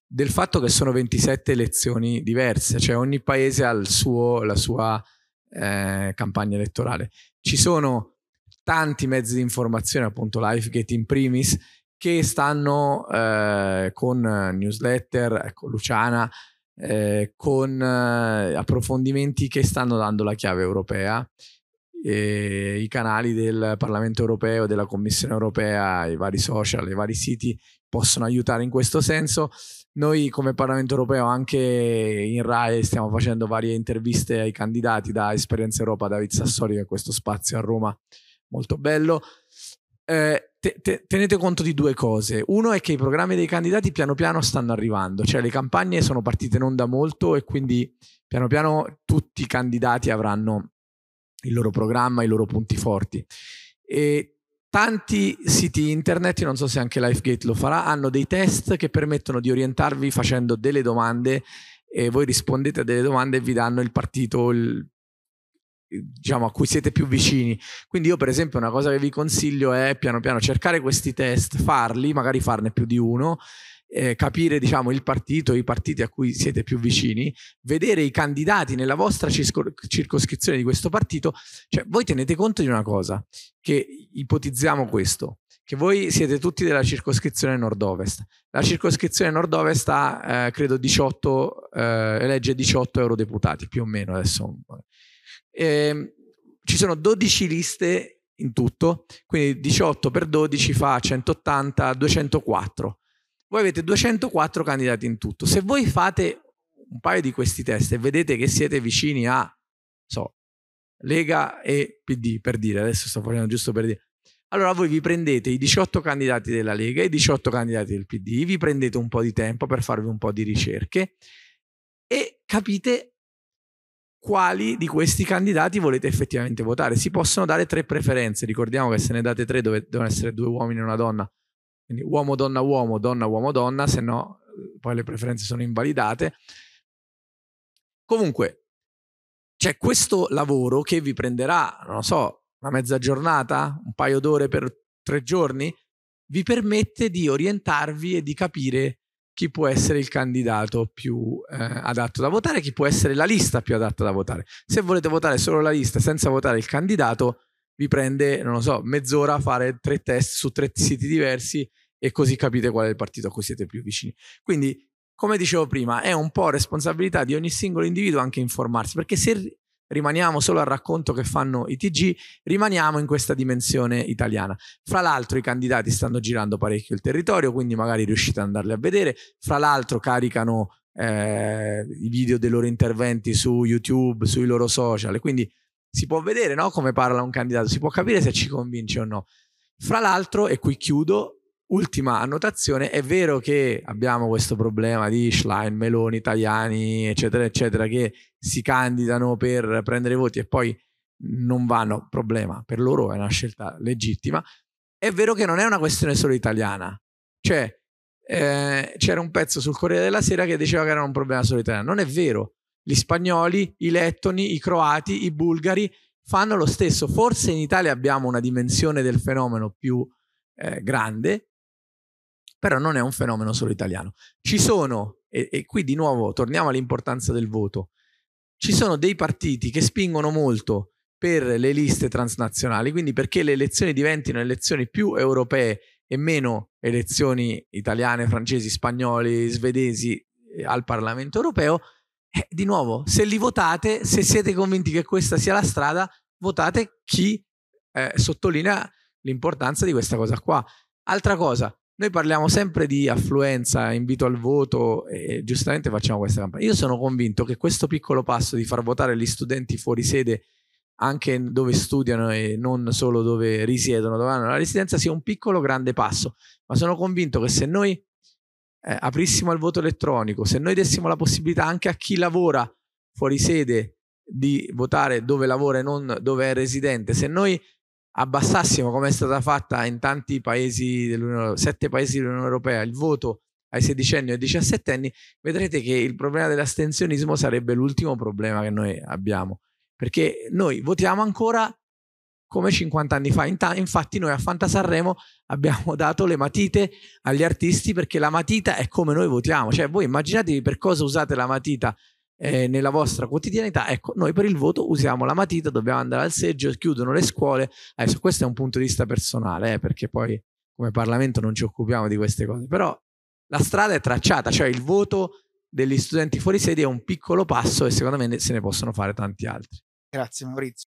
del fatto che sono 27 elezioni diverse, cioè ogni paese ha suo, la sua eh, campagna elettorale. Ci sono tanti mezzi di informazione, appunto LifeGate in primis, che stanno eh, con eh, newsletter, ecco Luciana, eh, con eh, approfondimenti che stanno dando la chiave europea. Eh, I canali del Parlamento europeo, della Commissione europea, i vari social, i vari siti possono aiutare in questo senso. Noi come Parlamento europeo anche in RAE stiamo facendo varie interviste ai candidati da Esperienza Europa, David Sassoli che è questo spazio a Roma molto bello. Eh, te, te, tenete conto di due cose. Uno è che i programmi dei candidati piano piano stanno arrivando, cioè le campagne sono partite non da molto e quindi piano piano tutti i candidati avranno il loro programma, i loro punti forti. E tanti siti internet, non so se anche LifeGate lo farà, hanno dei test che permettono di orientarvi facendo delle domande e voi rispondete a delle domande e vi danno il partito, il eh, diciamo, a cui siete più vicini. Quindi io per esempio una cosa che vi consiglio è piano piano cercare questi test, farli, magari farne più di uno, eh, capire diciamo, il partito, i partiti a cui siete più vicini, vedere i candidati nella vostra circo- circoscrizione di questo partito. Cioè, voi tenete conto di una cosa, che ipotizziamo questo, che voi siete tutti della circoscrizione nord-ovest. La circoscrizione nord-ovest ha, eh, credo, 18, eh, elegge 18 eurodeputati, più o meno adesso eh, ci sono 12 liste in tutto, quindi 18 per 12 fa 180, 204. Voi avete 204 candidati in tutto. Se voi fate un paio di questi test e vedete che siete vicini a so, Lega e PD, per dire, adesso sto facendo giusto per dire, allora voi vi prendete i 18 candidati della Lega e i 18 candidati del PD, vi prendete un po' di tempo per farvi un po' di ricerche e capite quali di questi candidati volete effettivamente votare. Si possono dare tre preferenze, ricordiamo che se ne date tre dove, devono essere due uomini e una donna, quindi uomo, donna, uomo, donna, uomo, donna, se no eh, poi le preferenze sono invalidate. Comunque, c'è questo lavoro che vi prenderà, non so, una mezza giornata, un paio d'ore per tre giorni, vi permette di orientarvi e di capire chi può essere il candidato più eh, adatto da votare, chi può essere la lista più adatta da votare. Se volete votare solo la lista senza votare il candidato, vi prende, non lo so, mezz'ora a fare tre test su tre siti diversi e così capite qual è il partito a cui siete più vicini. Quindi, come dicevo prima, è un po' responsabilità di ogni singolo individuo anche informarsi, perché se rimaniamo solo al racconto che fanno i TG, rimaniamo in questa dimensione italiana. Fra l'altro i candidati stanno girando parecchio il territorio, quindi magari riuscite ad andarli a vedere, fra l'altro caricano eh, i video dei loro interventi su YouTube, sui loro social, quindi si può vedere no, come parla un candidato, si può capire se ci convince o no. Fra l'altro, e qui chiudo, Ultima annotazione, è vero che abbiamo questo problema di Schlein, Meloni, Italiani, eccetera, eccetera, che si candidano per prendere voti e poi non vanno, problema, per loro è una scelta legittima. È vero che non è una questione solo italiana, cioè eh, c'era un pezzo sul Corriere della Sera che diceva che era un problema solo italiano, non è vero, gli spagnoli, i lettoni, i croati, i bulgari fanno lo stesso, forse in Italia abbiamo una dimensione del fenomeno più eh, grande, però non è un fenomeno solo italiano. Ci sono, e, e qui di nuovo torniamo all'importanza del voto, ci sono dei partiti che spingono molto per le liste transnazionali, quindi perché le elezioni diventino elezioni più europee e meno elezioni italiane, francesi, spagnoli, svedesi eh, al Parlamento europeo, eh, di nuovo, se li votate, se siete convinti che questa sia la strada, votate chi eh, sottolinea l'importanza di questa cosa qua. Altra cosa, noi parliamo sempre di affluenza, invito al voto e giustamente facciamo questa campagna. Io sono convinto che questo piccolo passo di far votare gli studenti fuori sede anche dove studiano e non solo dove risiedono, dove hanno la residenza, sia un piccolo grande passo. Ma sono convinto che se noi eh, aprissimo il voto elettronico, se noi dessimo la possibilità anche a chi lavora fuori sede di votare dove lavora e non dove è residente, se noi abbassassimo, come è stata fatta in tanti paesi dell'Unione sette paesi dell'Unione Europea, il voto ai sedicenni e ai diciassettenni, vedrete che il problema dell'astensionismo sarebbe l'ultimo problema che noi abbiamo. Perché noi votiamo ancora come 50 anni fa. infatti noi a Fanta Sanremo abbiamo [LAUGHS] dato le matite agli artisti perché la matita è come noi votiamo. Cioè voi immaginatevi per cosa usate la matita eh, nella vostra quotidianità, ecco, noi per il voto usiamo la matita, dobbiamo andare al seggio, chiudono le scuole. Adesso questo è un punto di vista personale, eh, perché poi come Parlamento non ci occupiamo di queste cose, però la strada è tracciata, cioè il voto degli studenti fuori sede è un piccolo passo e secondo me se ne possono fare tanti altri. Grazie Maurizio.